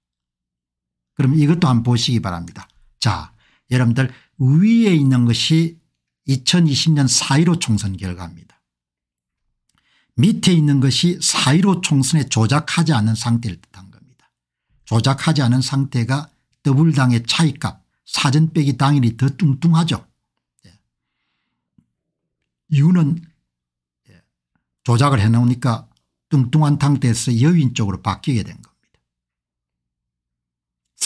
그럼 이것도 한번 보시기 바랍니다. 자 여러분들 위에 있는 것이 2020년 4.15 총선 결과입니다. 밑에 있는 것이 4.15 총선에 조작하지 않은 상태를 뜻한 겁니다. 조작하지 않은 상태가 더블당의 차이값 사전 빼기 당일이 더 뚱뚱하죠. 예. 이유는 예. 조작을 해놓으니까 뚱뚱한 상태에서 여윈 쪽으로 바뀌게 된 겁니다.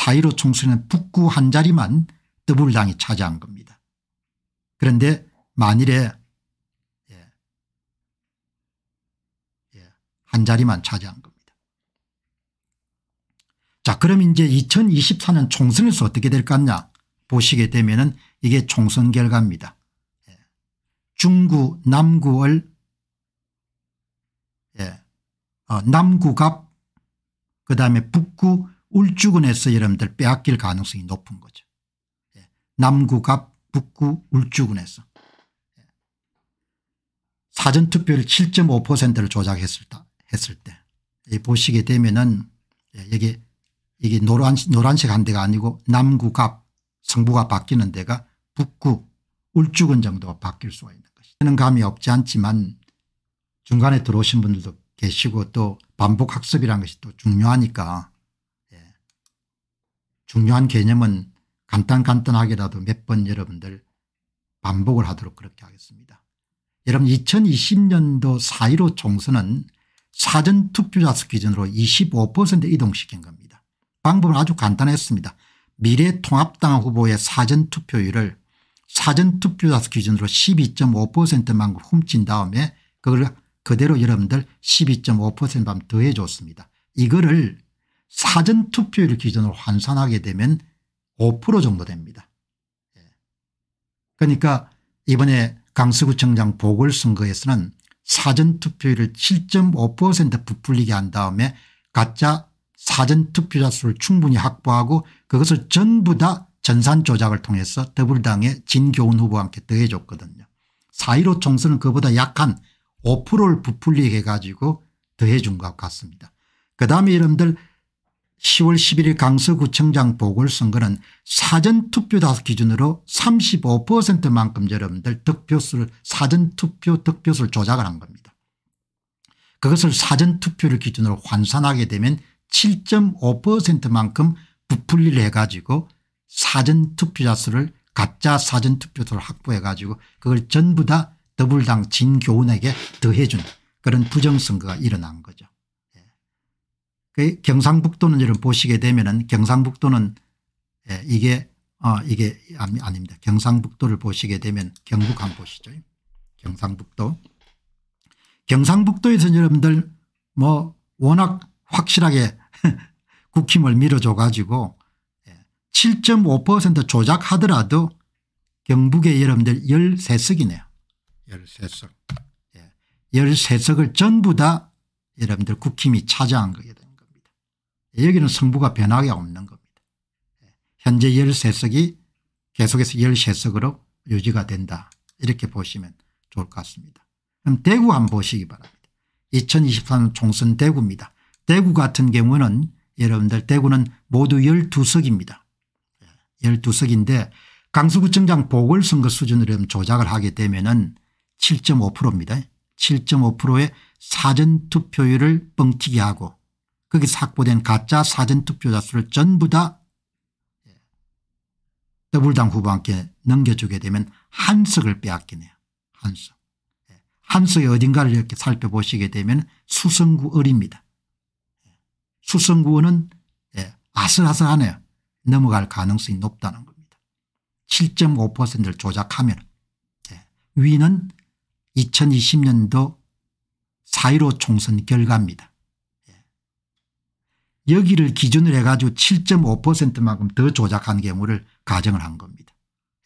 4.15 총선의 북구 한 자리만 더불당이 차지한 겁니다. 그런데 만일에 예, 예, 한 자리만 차지한 겁니다. 자 그럼 이제 2024년 총선에서 어떻게 될 것냐 보시게 되면 은 이게 총선 결과입니다. 예, 중구 남구을 어, 남구갑 그다음에 북구 울주군에서 여러분들 빼앗길 가능성이 높은 거죠. 예. 남구, 갑, 북구, 울주군에서. 사전투표율 7.5%를 조작했을 했을 때 보시게 되면은 이게 예, 이게 노란, 노란색 한 대가 아니고 남구, 갑, 성부가 바뀌는 데가 북구, 울주군 정도가 바뀔 수가 있는 것이죠. 는 감이 없지 않지만 중간에 들어오신 분들도 계시고 또 반복학습이라는 것이 또 중요하니까 중요한 개념은 간단간단하게라도 몇 번 여러분들 반복을 하도록 그렇게 하겠습니다. 여러분 2020년도 4.15 총선은 사전투표자 수 기준으로 25% 이동시킨 겁니다. 방법은 아주 간단했습니다. 미래통합당 후보의 사전투표율을 사전투표자 수 기준으로 12.5%만 큼 훔친 다음에 그걸 그대로 여러분들 12.5%만 더해줬습니다. 이거를 사전투표율 기준으로 환산하게 되면 5% 정도 됩니다. 예. 그러니까 이번에 강서구청장 보궐선거에서는 사전투표율을 7.5% 부풀리게 한 다음에 가짜 사전투표자 수를 충분히 확보하고 그것을 전부 다 전산 조작을 통해서 더불당의 진교훈 후보와 함 더해줬거든요. 4.15 총선은 그보다 약한 5%를 부풀리게 해가지고 더해준 것 같습니다. 그 다음에 여러분들 10월 11일 강서구청장 보궐선거는 사전투표다 기준으로 35%만큼 여러분들 득표수를 사전투표 득표수를 조작을 한 겁니다. 그것을 사전투표를 기준으로 환산하게 되면 7.5%만큼 부풀리를 해가지고 사전투표자 수를 가짜 사전투표소를 확보해 가지고 그걸 전부 다 더불당 진교훈에게 더해준 그런 부정선거가 일어난 거죠. 경상북도는 이런 보시게 되면은 경상북도는 예, 이게 어 이게 아닙니다. 경상북도를 보시게 되면 경북 한 보시죠. 경상북도. 경상북도에서 여러분들 뭐 워낙 확실하게 국힘을 밀어줘 가지고 7.5% 예, 조작하더라도 경북의 여러분들 13석이네요. 13석. 13석을 예, 전부 다 여러분들 국힘이 차지한 거거든요. 여기는 승부가 변화가 없는 겁니다. 현재 13석이 계속해서 13석으로 유지가 된다. 이렇게 보시면 좋을 것 같습니다. 그럼 대구 한번 보시기 바랍니다. 2023 총선 대구입니다. 대구 같은 경우는 여러분들 대구는 모두 12석입니다. 12석인데 강서구청장 보궐선거 수준으로 조작을 하게 되면 은 7.5%입니다. 7.5%의 사전투표율을 뻥튀기하고 거기서 확보된 가짜 사전투표자 수를 전부 다 예, 더불당 후보한테 넘겨주게 되면 한석을 빼앗기네요. 한석. 예, 한석의 어딘가를 이렇게 살펴보시게 되면 수성구 을입니다. 예, 수성구는 아슬아슬하네요. 넘어갈 가능성이 높다는 겁니다. 7.5%를 조작하면 위는 2020년도 4.15 총선 결과입니다. 여기를 기준으로 해가지고 7.5%만큼 더 조작한 경우를 가정을 한 겁니다.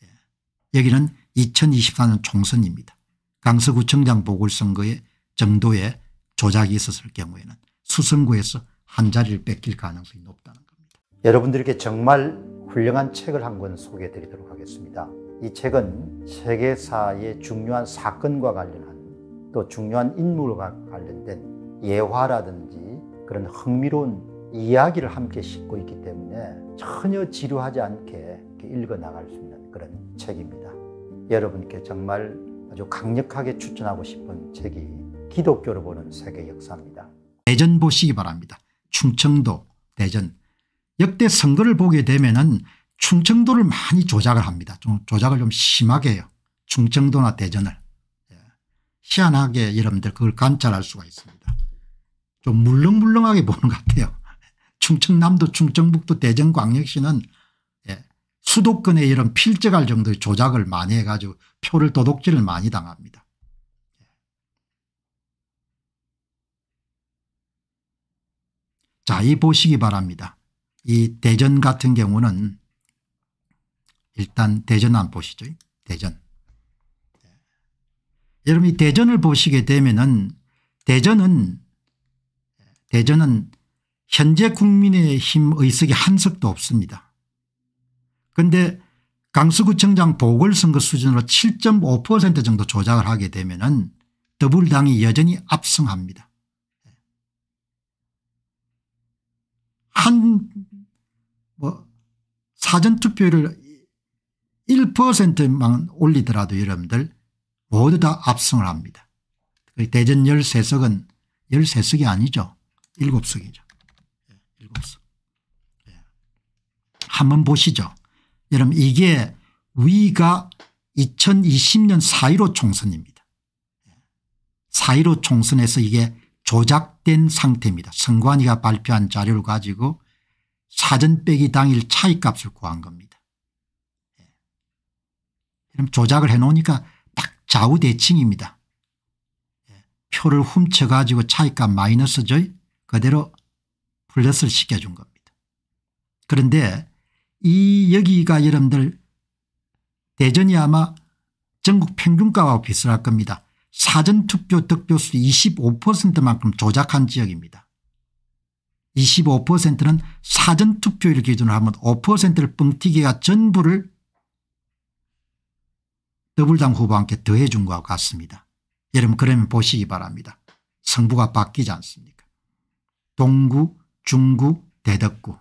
예. 여기는 2024년 총선입니다. 강서구청장 보궐선거의 정도의 조작이 있었을 경우에는 수성구에서 한 자리를 뺏길 가능성이 높다는 겁니다. 여러분들께 정말 훌륭한 책을 한 권 소개해 드리도록 하겠습니다. 이 책은 세계사의 중요한 사건과 관련한 또 중요한 인물과 관련된 예화라든지 그런 흥미로운 이야기를 함께 싣고 있기 때문에 전혀 지루하지 않게 읽어 나갈 수 있는 그런 책입니다. 여러분께 정말 아주 강력하게 추천하고 싶은 책이 기독교로 보는 세계 역사입니다. 대전 보시기 바랍니다. 충청도 대전 역대 선거를 보게 되면은 충청도를 많이 조작을 합니다. 좀 조작을 좀 심하게 해요. 충청도나 대전을 예. 희한하게 여러분들 그걸 관찰할 수가 있습니다. 좀 물렁물렁하게 보는 것 같아요. 충청남도 충청북도 대전광역시는 예, 수도권에 이런 필적할 정도의 조작을 많이 해가지고 표를 도둑질을 많이 당합니다. 예. 자, 이 보시기 바랍니다. 이 대전 같은 경우는 일단 대전 안 보시죠. 대전. 예. 여러분 이 대전을 보시게 되면은 대전은 대전은 현재 국민의힘 의석이 한 석도 없습니다. 그런데 강서구청장 보궐선거 수준으로 7.5% 정도 조작을 하게 되면 은 더불당이 여전히 압승합니다. 한뭐 사전투표를 1%만 올리더라도 여러분들 모두 다 압승을 합니다. 대전 13석은 13석이 아니죠. 7석이죠. 없어. 예. 한번 보시죠. 여러분 이게 위가 2020년 4.15 총선입니다. 4.15 예. 총선에서 이게 조작된 상태입니다. 선관위가 발표한 자료를 가지고 사전 빼기 당일 차이값을 구한 겁니다. 예. 그럼 조작을 해놓으니까 딱 좌우대칭입니다. 예. 표를 훔쳐가지고 차이값 마이너스죠. 그대로 플랫을 시켜준 겁니다. 그런데 이 여기가 여러분들 대전이 아마 전국 평균가와 비슷할 겁니다. 사전투표 득표수 25%만큼 조작한 지역입니다. 25%는 사전투표율 기준으로 하면 5%를 뻥튀기가 전부를 더블당 후보와 함께 더해 준것 같습니다. 여러분 그러면 보시기 바랍니다. 성부가 바뀌지 않습니까 동구 중국 대덕구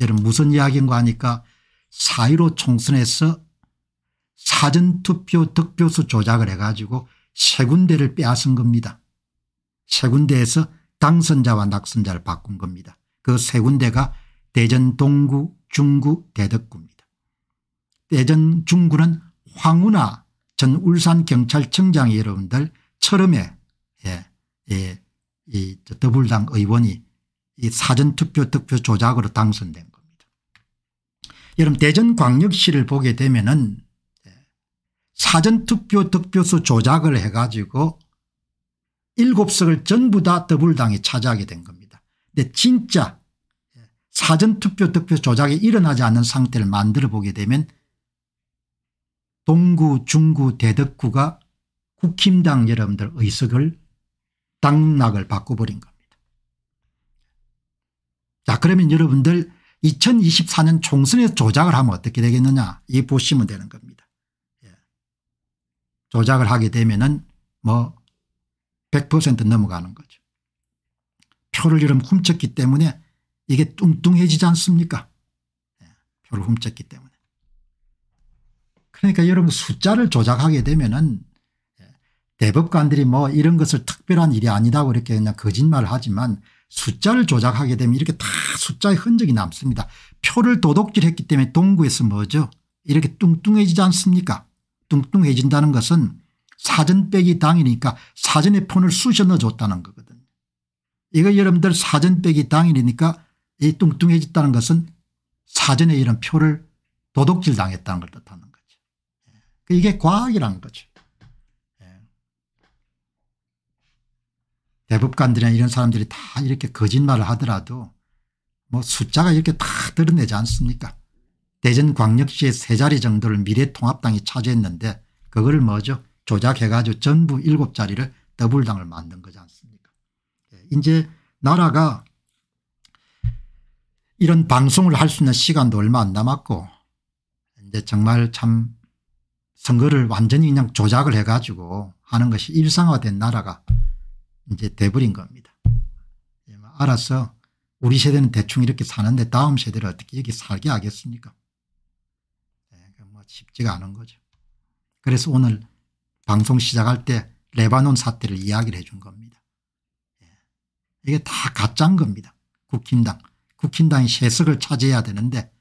여러분 무슨 이야기인가 하니까 4.15 총선에서 사전투표 득표수 조작을 해가지고 세 군데를 빼앗은 겁니다. 세 군데에서 당선자와 낙선자를 바꾼 겁니다. 그 세 군데가 대전 동구 중구 대덕구입니다. 대전 중구는 황운하 전 울산경찰청장 여러분들 처음에 예, 예, 이 더불당 의원이 이 사전투표 득표 조작으로 당선된 겁니다. 여러분 대전광역시를 보게 되면은 사전투표 득표수 조작을 해가지고 7석을 전부 다 더불당이 차지하게 된 겁니다. 근데 진짜 사전투표 득표 조작이 일어나지 않는 상태를 만들어 보게 되면 동구 중구 대덕구가 국힘당 여러분들 의석을 당락을 바꿔버린 겁니다. 자 그러면 여러분들 2024년 총선에 조작을 하면 어떻게 되겠느냐 이 보시면 되는 겁니다. 예. 조작을 하게 되면은 뭐 100% 넘어가는 거죠. 표를 이름 훔쳤기 때문에 이게 뚱뚱해지지 않습니까? 예. 표를 훔쳤기 때문에. 그러니까 여러분 숫자를 조작하게 되면은 예. 대법관들이 뭐 이런 것을 특별한 일이 아니다그렇게 그냥 거짓말을 하지만 숫자를 조작하게 되면 이렇게 다 숫자의 흔적이 남습니다. 표를 도둑질했기 때문에 동구에서 뭐죠 이렇게 뚱뚱해지지 않습니까 뚱뚱해진다는 것은 사전 빼기 당이니까 사전에 폰을 쑤셔 넣어줬다는 거거든요. 이거 여러분들 사전 빼기 당이니까이 뚱뚱해졌다는 것은 사전에 이런 표를 도둑질 당했다는 걸 뜻하는 거죠. 예. 이게 과학이라는 거죠. 대법관들이나 이런 사람들이 다 이렇게 거짓말을 하더라도 뭐 숫자가 이렇게 다 드러내지 않습니까 대전광역시의 세 자리 정도를 미래통합당이 차지했는데 그걸 뭐죠 조작해가지고 전부 일곱 자리를 더블당을 만든 거지 않습니까 예, 이제 나라가 이런 방송을 할 수 있는 시간도 얼마 안 남았고 이제 정말 참 선거를 완전히 그냥 조작을 해가지고 하는 것이 일상화된 나라가 이제 돼버린 겁니다. 예, 뭐 알아서 우리 세대는 대충 이렇게 사는데 다음 세대를 어떻게 여기 살게 하겠습니까? 네, 뭐 쉽지가 않은 거죠. 그래서 오늘 방송 시작할 때 레바논 사태를 이야기를 해 준 겁니다. 예, 이게 다 가짜인 겁니다. 국힘당. 국힘당이 세석을 차지해야 되는데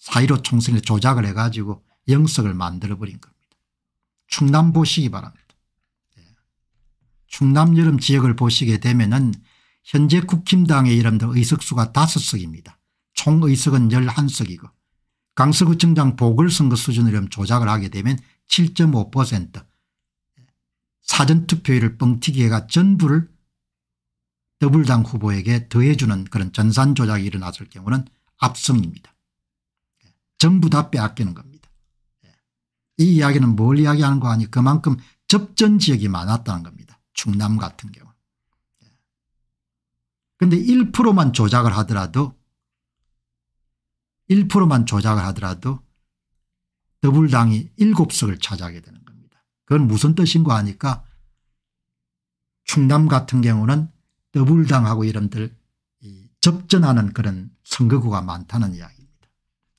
사1 5 총선에 조작을 해가지고 영석을 만들어버린 겁니다. 충남 보시기 바랍니다. 충남 여름 지역을 보시게 되면은 현재 국힘당의 이름들 의석수가 5석입니다. 총 의석은 11석이고 강서구청장 보궐선거 수준으로 조작을 하게 되면 7.5% 사전투표율을 뻥튀기해가 전부를 더블당 후보에게 더해주는 그런 전산 조작이 일어났을 경우는 압승입니다. 전부 다 빼앗기는 겁니다. 이 이야기는 뭘 이야기하는 거 아니 그만큼 접전 지역이 많았다는 겁니다. 충남 같은 경우. 그런데 예. 1%만 조작을 하더라도 1%만 조작을 하더라도 더불당이 7석을 차지하게 되는 겁니다. 그건 무슨 뜻인가 하니까 충남 같은 경우는 더불당하고 이름들 접전하는 그런 선거구가 많다는 이야기입니다.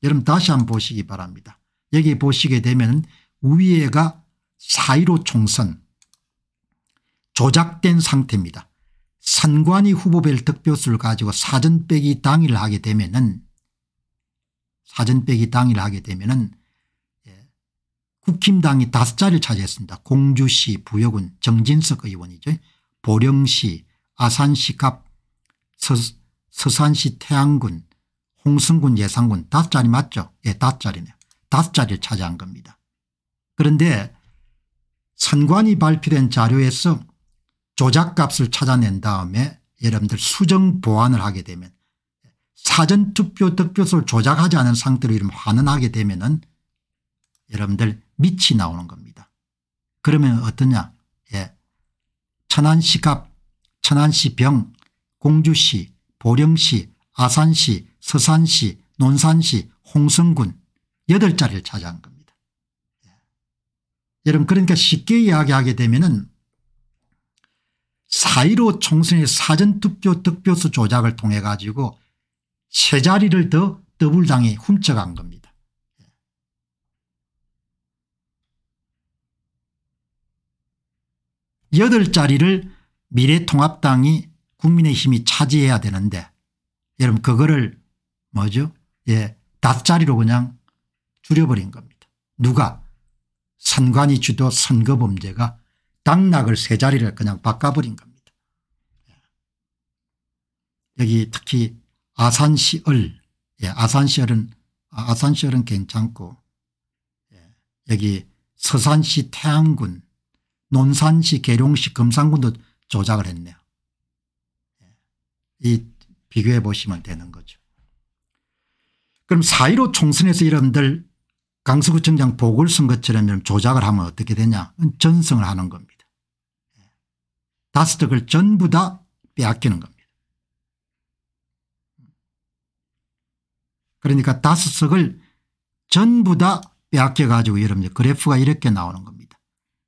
여러분 다시 한번 보시기 바랍니다. 여기 보시게 되면 우위에가 4.15 총선 조작된 상태입니다. 산관이 후보별 득표수를 가지고 사전 빼기 당일을 하게 되면은 사전 빼기 당일을 하게 되면은 예, 국힘당이 다섯 자리를 차지했습니다. 공주시 부여군 정진석 의원이죠. 보령시 아산시 갑 서, 서산시 태안군 홍성군 예산군 다섯 자리 맞죠? 예, 다섯 자리네요. 다섯 자리를 차지한 겁니다. 그런데 선관이 발표된 자료에서 조작값을 찾아낸 다음에 여러분들 수정 보완을 하게 되면 사전투표 득표수를 조작하지 않은 상태로 이름 환원하게 되면 은 여러분들 밑이 나오는 겁니다. 그러면 어떠냐 예. 천안시 갑 천안시 병 공주시 보령시 아산시 서산시 논산시 홍성군 8 자리를 차지한 겁니다. 예. 여러분 그러니까 쉽게 이야기하게 되면 은4.15 총선의 사전투표 득표수 조작을 통해 가지고 세 자리를 더더블당이 훔쳐간 겁니다. 여 자리를 미래통합당이 국민의힘이 차지해야 되는데 여러분 그거를 뭐죠 예 닷자리로 그냥 줄여버린 겁니다. 누가 선관위 주도 선거범죄가 당락을 세 자리를 그냥 바꿔버린 겁니다. 예. 여기 특히 아산시을 예, 아산시을은 아, 아산시을은 괜찮고 예, 여기 서산시 태안군 논산시 계룡시 금산군도 조작을 했네요. 예, 이 비교해 보시면 되는 거죠. 그럼 4.15 총선에서 여러분들 강서구청장 보궐선거처럼 조작을 하면 어떻게 되냐 전성을 하는 겁니다. 다스덕을 전부 다 빼앗기는 겁니다. 그러니까 다스석을 전부 다 빼앗겨 가지고 여러분 그래프가 이렇게 나오는 겁니다.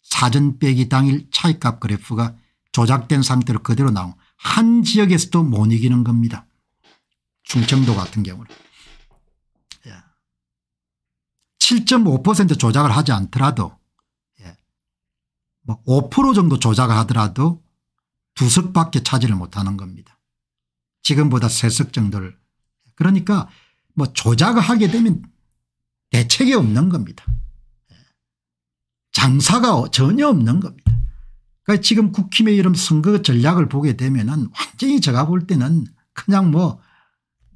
사전 빼기 당일 차이값 그래프가 조작된 상태로 그대로 나온 한 지역에서도 못 이기는 겁니다. 충청도 같은 경우는. 7.5% 예. 조작을 하지 않더라도 5% 예. 뭐 정도 조작을 하더라도 두 석밖에 차지를 못하는 겁니다. 지금보다 세 석 정도를 그러니까 뭐 조작을 하게 되면 대책이 없는 겁니다. 장사가 전혀 없는 겁니다. 그러니까 지금 국힘의 이런 선거 전략을 보게 되면 은 완전히 제가 볼 때는 그냥 뭐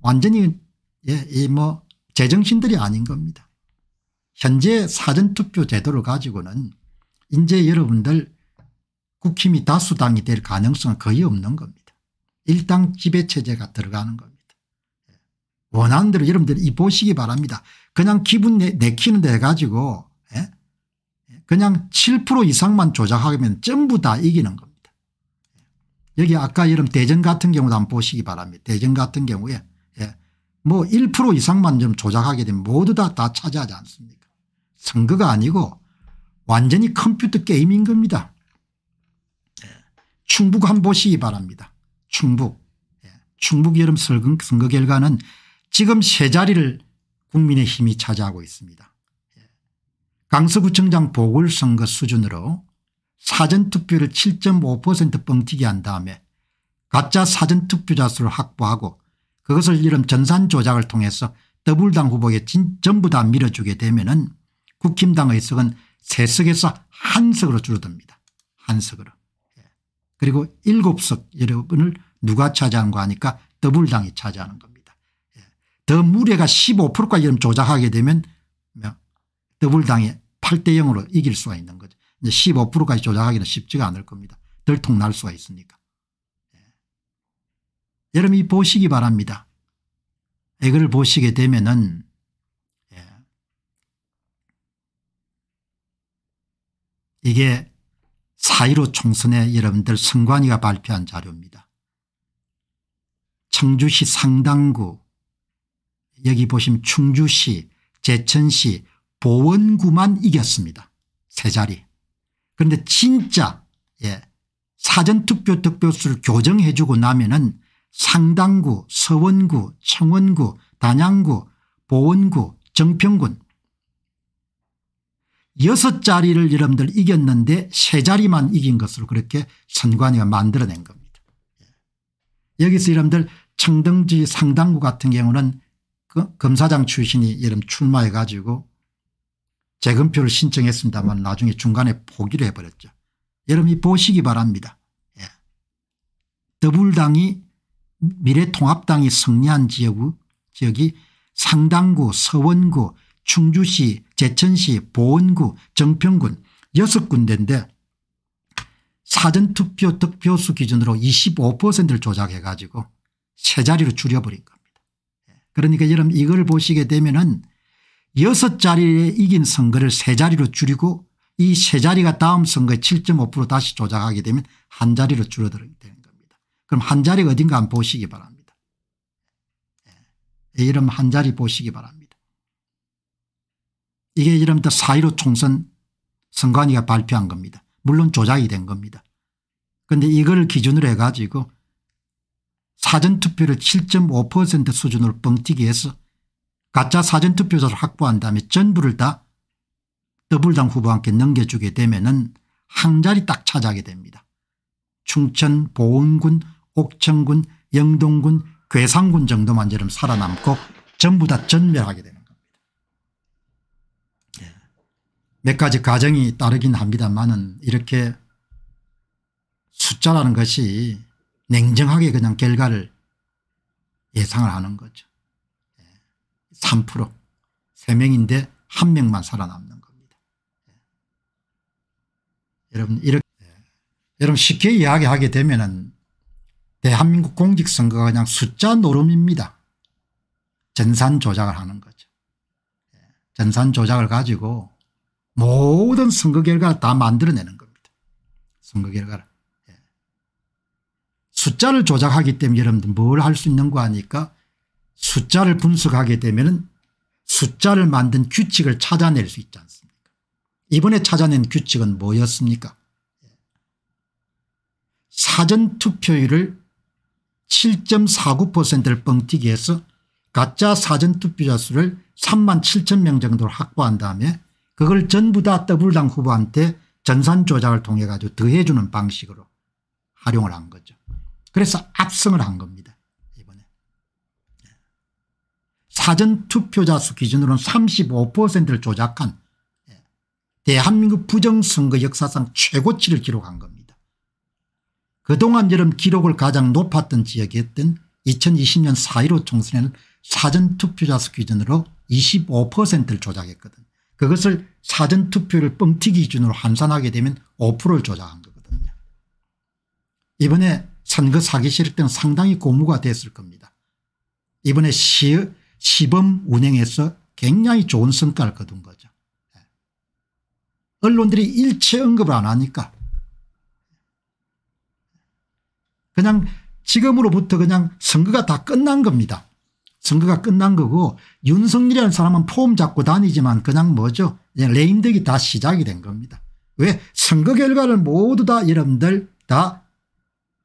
완전히 예, 이뭐 제정신들이 아닌 겁니다. 현재 사전투표 제도를 가지고는 이제 여러분들 국힘이 다수당이 될 가능성은 거의 없는 겁니다. 일당 지배체제가 들어가는 겁니다. 예. 원하는 대로 여러분들 이 보시기 바랍니다. 그냥 기분 내, 내키는 데 해가지고 예? 예. 그냥 7% 이상만 조작하면 전부 다 이기는 겁니다. 예. 여기 아까 여러분 대전 같은 경우도 한번 보시기 바랍니다. 대전 같은 경우에 예. 뭐 1% 이상만 좀 조작하게 되면 모두 다, 다 차지하지 않습니까 선거가 아니고 완전히 컴퓨터 게임인 겁니다. 충북 한 보시기 바랍니다. 충북. 예. 충북 여름 선거 결과는 지금 세 자리를 국민의힘이 차지하고 있습니다. 예. 강서구청장 보궐선거 수준으로 사전투표를 7.5% 뻥튀기 한 다음에 가짜 사전투표자 수를 확보하고 그것을 이름 전산 조작을 통해서 더불당 후보에 진, 전부 다 밀어주게 되면 은 국힘당 의석은 세석에서 한석으로 줄어듭니다. 한석으로. 그리고 일곱 석 여러분을 누가 차지하는가 하니까 더불당이 차지하는 겁니다. 더 예. 무례가 15%까지 조작하게 되면 더불당이 뭐 8대 0으로 이길 수가 있는 거죠. 15%까지 조작하기는 쉽지가 않을 겁니다. 덜통 날 수가 있으니까. 예. 여러분이 보시기 바랍니다. 이걸 보시게 되면은 예. 이게 4.15 총선에 여러분들 선관위가 발표한 자료입니다. 청주시 상당구 여기 보시면 충주시 제천시 보원구만 이겼습니다. 세 자리. 그런데 진짜 예, 사전투표 득표수를 교정해 주고 나면은 상당구 서원구 청원구 단양구 보원구 정평군 여섯 자리를 여러분들 이겼는데 세 자리만 이긴 것으로 그렇게 선관위가 만들어낸 겁니다. 예. 여기서 여러분들 청등지 상당구 같은 경우는 그 검사장 출신이 여러분 출마해 가지고 재검표를 신청했습니다만 나중에 중간에 포기를 해버렸죠. 여러분이 보시기 바랍니다. 예. 더불당이 미래통합당이 승리한 지역이 상당구 서원구 충주시 제천시 보은구 정평군 6군데인데 사전투표 득표수 기준으로 25%를 조작해 가지고 세 자리로 줄여버린 겁니다. 예. 그러니까 여러분 이걸 보시게 되면 은여 자리에 이긴 선거를 세 자리로 줄이고 이 세 자리가 다음 선거에 7.5% 다시 조작하게 되면 한 자리로 줄어들게 되는 겁니다. 그럼 한 자리가 어딘가 안 보시기 바랍니다. 이름 예. 예, 한 자리 보시기 바랍니다. 이게 이랍니다. 4.15 총선 선관위가 발표한 겁니다. 물론 조작이 된 겁니다. 그런데 이걸 기준으로 해가지고 사전투표를 7.5% 수준으로 뻥튀기해서 가짜 사전투표자를 확보한 다음에 전부를 다 더불당 후보와 함께 넘겨주게 되면 은한 자리 딱 차지하게 됩니다. 충천, 보은군, 옥천군, 영동군, 괴산군 정도만 저럼 살아남고 전부 다 전멸하게 됩니다. 몇 가지 가정이 따르긴 합니다만은 이렇게 숫자라는 것이 냉정하게 그냥 결과를 예상을 하는 거죠. 3% 3명인데 1명만 살아남는 겁니다. 예. 여러분 이렇게 예. 여러분 쉽게 이야기하게 되면은 대한민국 공직선거가 그냥 숫자 노름입니다. 전산 조작을 하는 거죠. 예. 전산 조작을 가지고 모든 선거 결과 다 만들어내는 겁니다. 선거 결과를. 예. 숫자를 조작하기 때문에 여러분들 뭘 할 수 있는 거 아니까 숫자를 분석하게 되면 숫자를 만든 규칙을 찾아낼 수 있지 않습니까 이번에 찾아낸 규칙은 뭐였습니까 예. 사전투표율을 7.49%를 뻥튀기해서 가짜 사전투표자 수를 3만 7천 명 정도로 확보한 다음에 그걸 전부 다 더블당 후보한테 전산 조작을 통해 가지고 더해주는 방식으로 활용을 한 거죠. 그래서 압승을 한 겁니다. 이번에. 예. 사전투표자 수 기준으로는 35%를 조작한 예. 대한민국 부정선거 역사상 최고치를 기록한 겁니다. 그동안 여름 기록을 가장 높았던 지역이었던 2020년 4.15 총선에는 사전투표자 수 기준으로 25%를 조작했거든요. 그것을 사전투표를 뻥튀기 기준으로 환산하게 되면 5%를 조작한 거거든요. 이번에 선거 사기 실등 상당히 고무가 됐을 겁니다. 이번에 시, 시범 운행에서 굉장히 좋은 성과를 거둔 거죠. 예. 언론들이 일체 언급을 안 하니까 그냥 지금으로부터 그냥 선거가 다 끝난 겁니다. 선거가 끝난 거고 윤석열이라는 사람은 폼 잡고 다니지만 그냥 뭐죠 레임덕이 다 시작이 된 겁니다. 왜 선거 결과를 모두 다 여러분들 다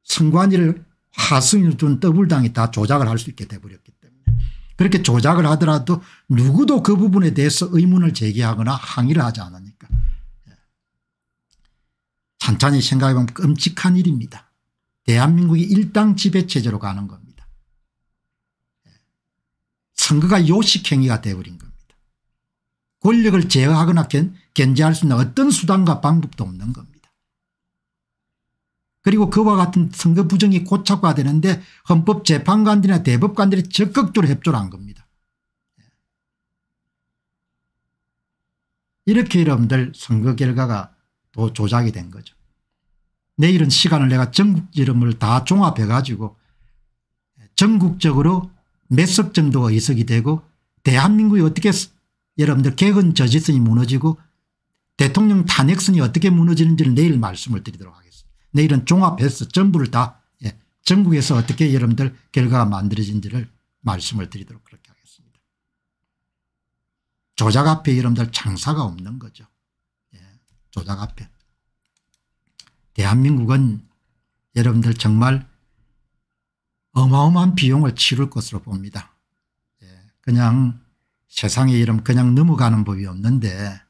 선관위를 하승인을 둔 더블당이 다 조작을 할 수 있게 돼버렸기 때문에 그렇게 조작을 하더라도 누구도 그 부분에 대해서 의문을 제기하거나 항의를 하지 않으니까 천천히 예. 생각해보면 끔찍한 일입니다. 대한민국이 일당 지배체제로 가는 겁니다. 선거가 요식행위가 되어버린 겁니다. 권력을 제어하거나 견제할 수 있는 어떤 수단과 방법도 없는 겁니다. 그리고 그와 같은 선거 부정이 고착화되는데 헌법재판관들이나 대법관들이 적극적으로 협조를 한 겁니다. 예. 이렇게 여러분들 선거 결과가 또 조작이 된 거죠. 내일은 시간을 내가 전국 이름을 다 종합해 가지고 전국적으로 몇석 정도가 이석이 되고 대한민국이 어떻게 여러분들 개헌 저지선이 무너지고 대통령 탄핵선이 어떻게 무너지는지를 내일 말씀을 드리도록 하겠습니다. 내일은 종합해서 전부를 다 예, 전국에서 어떻게 여러분들 결과가 만들어진지를 말씀을 드리도록 그렇게 하겠습니다. 조작 앞에 여러분들 장사가 없는 거죠. 예, 조작 앞에. 대한민국은 여러분들 정말 어마어마한 비용을 치를 것으로 봅니다. 예, 그냥 세상의 이름 그냥 넘어가는 법이 없는데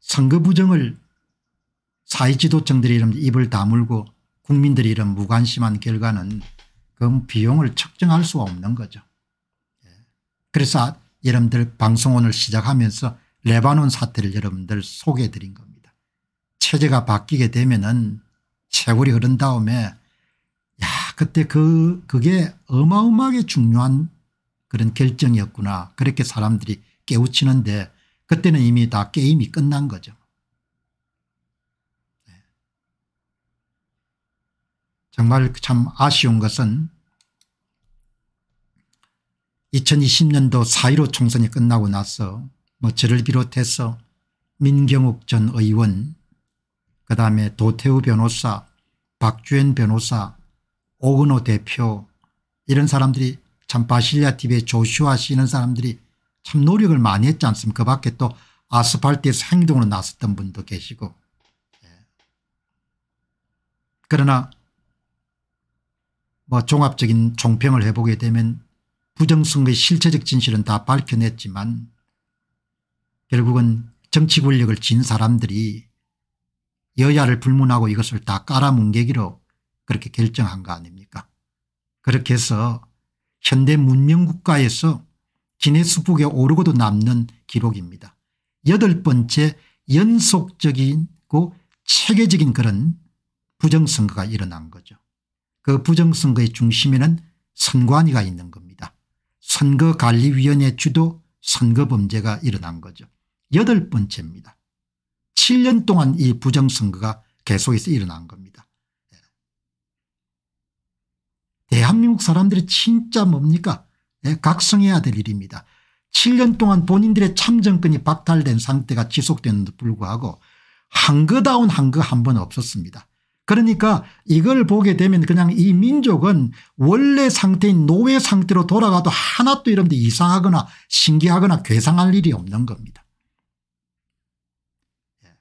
선거 부정을 사회 지도층들이 이름 입을 다물고 국민들이 이런 무관심한 결과는 그 비용을 측정할 수가 없는 거죠. 예, 그래서 여러분들 방송 오늘 시작하면서 레바논 사태를 여러분들 소개해 드린 겁니다. 체제가 바뀌게 되면 은 세월이 흐른 다음에 그때 그 그게 어마어마하게 중요한 그런 결정이었구나 그렇게 사람들이 깨우치는데 그때는 이미 다 게임이 끝난 거죠. 네. 정말 참 아쉬운 것은 2020년도 4.15 총선이 끝나고 나서 뭐 저를 비롯해서 민경욱 전 의원 그 다음에 도태우 변호사 박주현 변호사 오근호 대표 이런 사람들이 참 바실리아 t v 에 조슈아 씨 이런 사람들이 참 노력을 많이 했지 않습니까 그 밖에 또 아스팔트에서 행동으로 나섰던 분도 계시고 예. 그러나 뭐 종합적인 종평을 해보게 되면 부정선거의 실체적 진실은 다 밝혀냈지만 결국은 정치 권력을 진 사람들이 여야를 불문하고 이것을 다 깔아뭉개기로 그렇게 결정한 거 아닙니까 그렇게 해서 현대 문명국가에서 기네스북에 오르고도 남는 기록입니다. 여덟 번째 연속적이고 체계적인 그런 부정선거가 일어난 거죠. 그 부정선거의 중심에는 선관위가 있는 겁니다. 선거관리위원회 주도 선거범죄가 일어난 거죠. 여덟 번째입니다. 7년 동안 이 부정선거가 계속해서 일어난 겁니다. 대한민국 사람들이 진짜 뭡니까 예, 각성해야 될 일입니다. 7년 동안 본인들의 참정권이 박탈된 상태가 지속되는데 불구하고 한거다운 한 거 한 번 없었습니다. 그러니까 이걸 보게 되면 그냥 이 민족은 원래 상태인 노예 상태로 돌아가도 하나도 이런데 이상하거나 신기하거나 괴상할 일이 없는 겁니다. 예.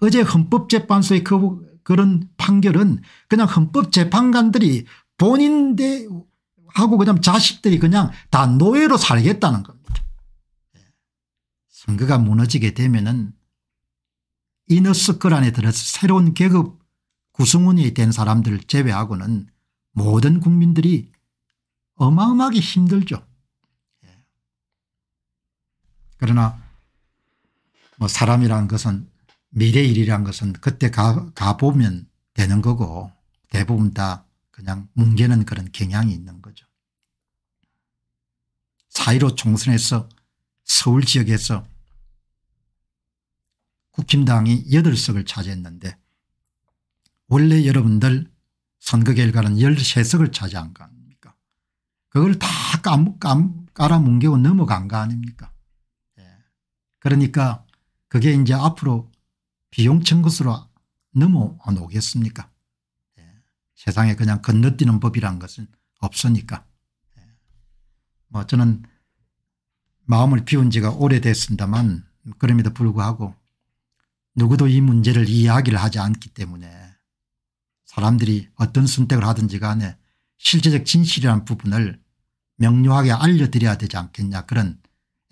어제 헌법재판소의 그, 그런 판결은 그냥 헌법재판관들이 본인 들 하고 그냥 자식들이 그냥 다 노예로 살겠다는 겁니다. 예. 선거가 무너지게 되면은 이너스클 안에 들어서 새로운 계급 구성원이 된 사람들을 제외하고는 모든 국민들이 어마어마하게 힘들죠. 예. 그러나 뭐 사람이란 것은 미래 일이란 것은 그때 가, 가보면 되는 거고 대부분 다 그냥 뭉개는 그런 경향이 있는 거죠. 4.15 총선에서 서울 지역에서 국힘당이 8석을 차지했는데 원래 여러분들 선거 결과는 13석을 차지한 거 아닙니까 그걸 다 깜, 깜, 깔아뭉개고 넘어간 거 아닙니까 예. 그러니까 그게 이제 앞으로 비용 청구수로 넘어 오겠습니까 세상에 그냥 건너뛰는 법이란 것은 없으니까. 예. 뭐 저는 마음을 비운 지가 오래됐습니다만 그럼에도 불구하고 누구도 이 문제를 이야기를 하지 않기 때문에 사람들이 어떤 선택을 하든지 간에 실제적 진실이라는 부분을 명료하게 알려드려야 되지 않겠냐 그런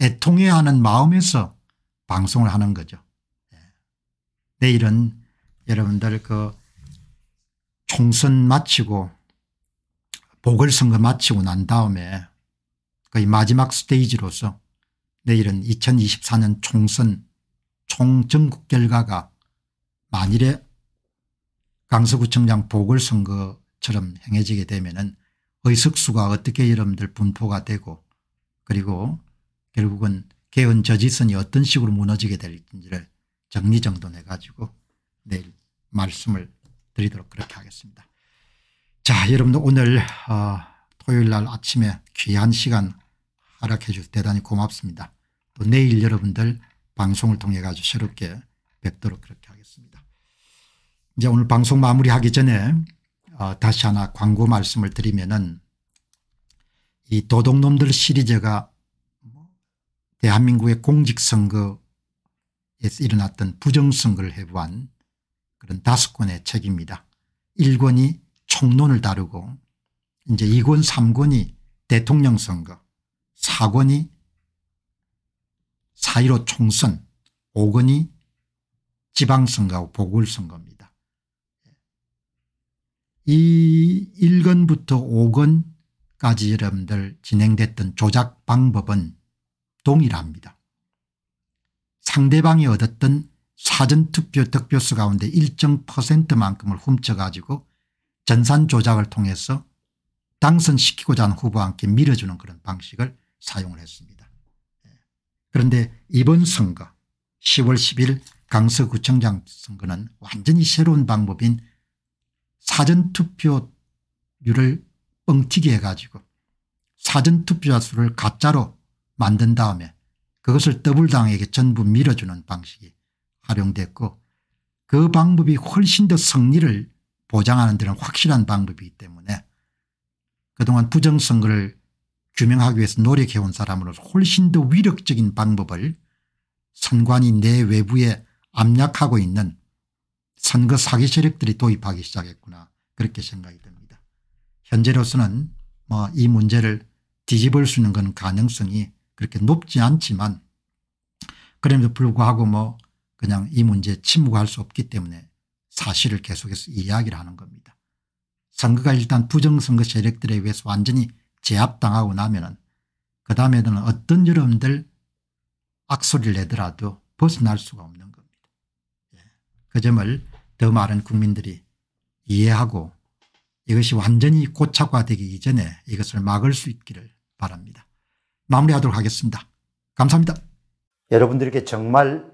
애통해 하는 마음에서 방송을 하는 거죠. 예. 내일은 여러분들 그 총선 마치고 보궐선거 마치고 난 다음에 거의 마지막 스테이지로서 내일은 2024년 총선 총정국 결과가 만일에 강서구청장 보궐선거처럼 행해지게 되면 은 의석수가 어떻게 여러분들 분포가 되고 그리고 결국은 개헌 저지선이 어떤 식으로 무너지게 될지를 정리정돈해 가지고 내일 말씀을 드리도록 그렇게 하겠습니다. 자 여러분들 오늘 어, 토요일 날 아침에 귀한 시간 허락해 주셔서 대단히 고맙습니다. 또 내일 여러분들 방송을 통해 가지고 새롭게 뵙도록 그렇게 하겠습니다. 이제 오늘 방송 마무리하기 전에 어, 다시 하나 광고 말씀을 드리면은 이 도둑놈들 시리즈가 대한민국의 공직선거에서 일어났던 부정선거를 해부한 그런 다섯 권의 책입니다. 1권이 총론을 다루고 이제 2권 3권이 대통령 선거 4권이 4.15 총선 5권이 지방선거하고 보궐선거입니다. 이 1권부터 5권까지 여러분들 진행됐던 조작 방법은 동일합니다. 상대방이 얻었던 사전투표 득표수 가운데 일정 퍼센트만큼을 훔쳐가지고 전산 조작을 통해서 당선시키고자 하는 후보와 함께 밀어주는 그런 방식을 사용을 했습니다. 예. 그런데 이번 선거 10월 10일 강서구청장 선거는 완전히 새로운 방법인 사전투표율을 뻥튀기 해가지고 사전투표자 수를 가짜로 만든 다음에 그것을 더블당에게 전부 밀어주는 방식이 활용됐고 그 방법이 훨씬 더 성리를 보장하는 데는 확실한 방법이기 때문에 그동안 부정선거를 규명하기 위해서 노력해온 사람으로서 훨씬 더 위력적인 방법을 선관위 내 외부에 압력하고 있는 선거 사기 세력들이 도입하기 시작했구나 그렇게 생각이 듭니다. 현재로서는 뭐 이 문제를 뒤집을 수 있는 건 가능성이 그렇게 높지 않지만 그럼에도 불구하고 뭐 그냥 이 문제에 침묵할 수 없기 때문에 사실을 계속해서 이야기를 하는 겁니다. 선거가 일단 부정선거 세력들에 의해서 완전히 제압당하고 나면 은그 다음에는 어떤 여러분들 악소리를 내더라도 벗어날 수가 없는 겁니다. 예. 그 점을 더 많은 국민들이 이해하고 이것이 완전히 고착화되기 이전에 이것을 막을 수 있기를 바랍니다. 마무리하도록 하겠습니다. 감사합니다. 여러분들께 정말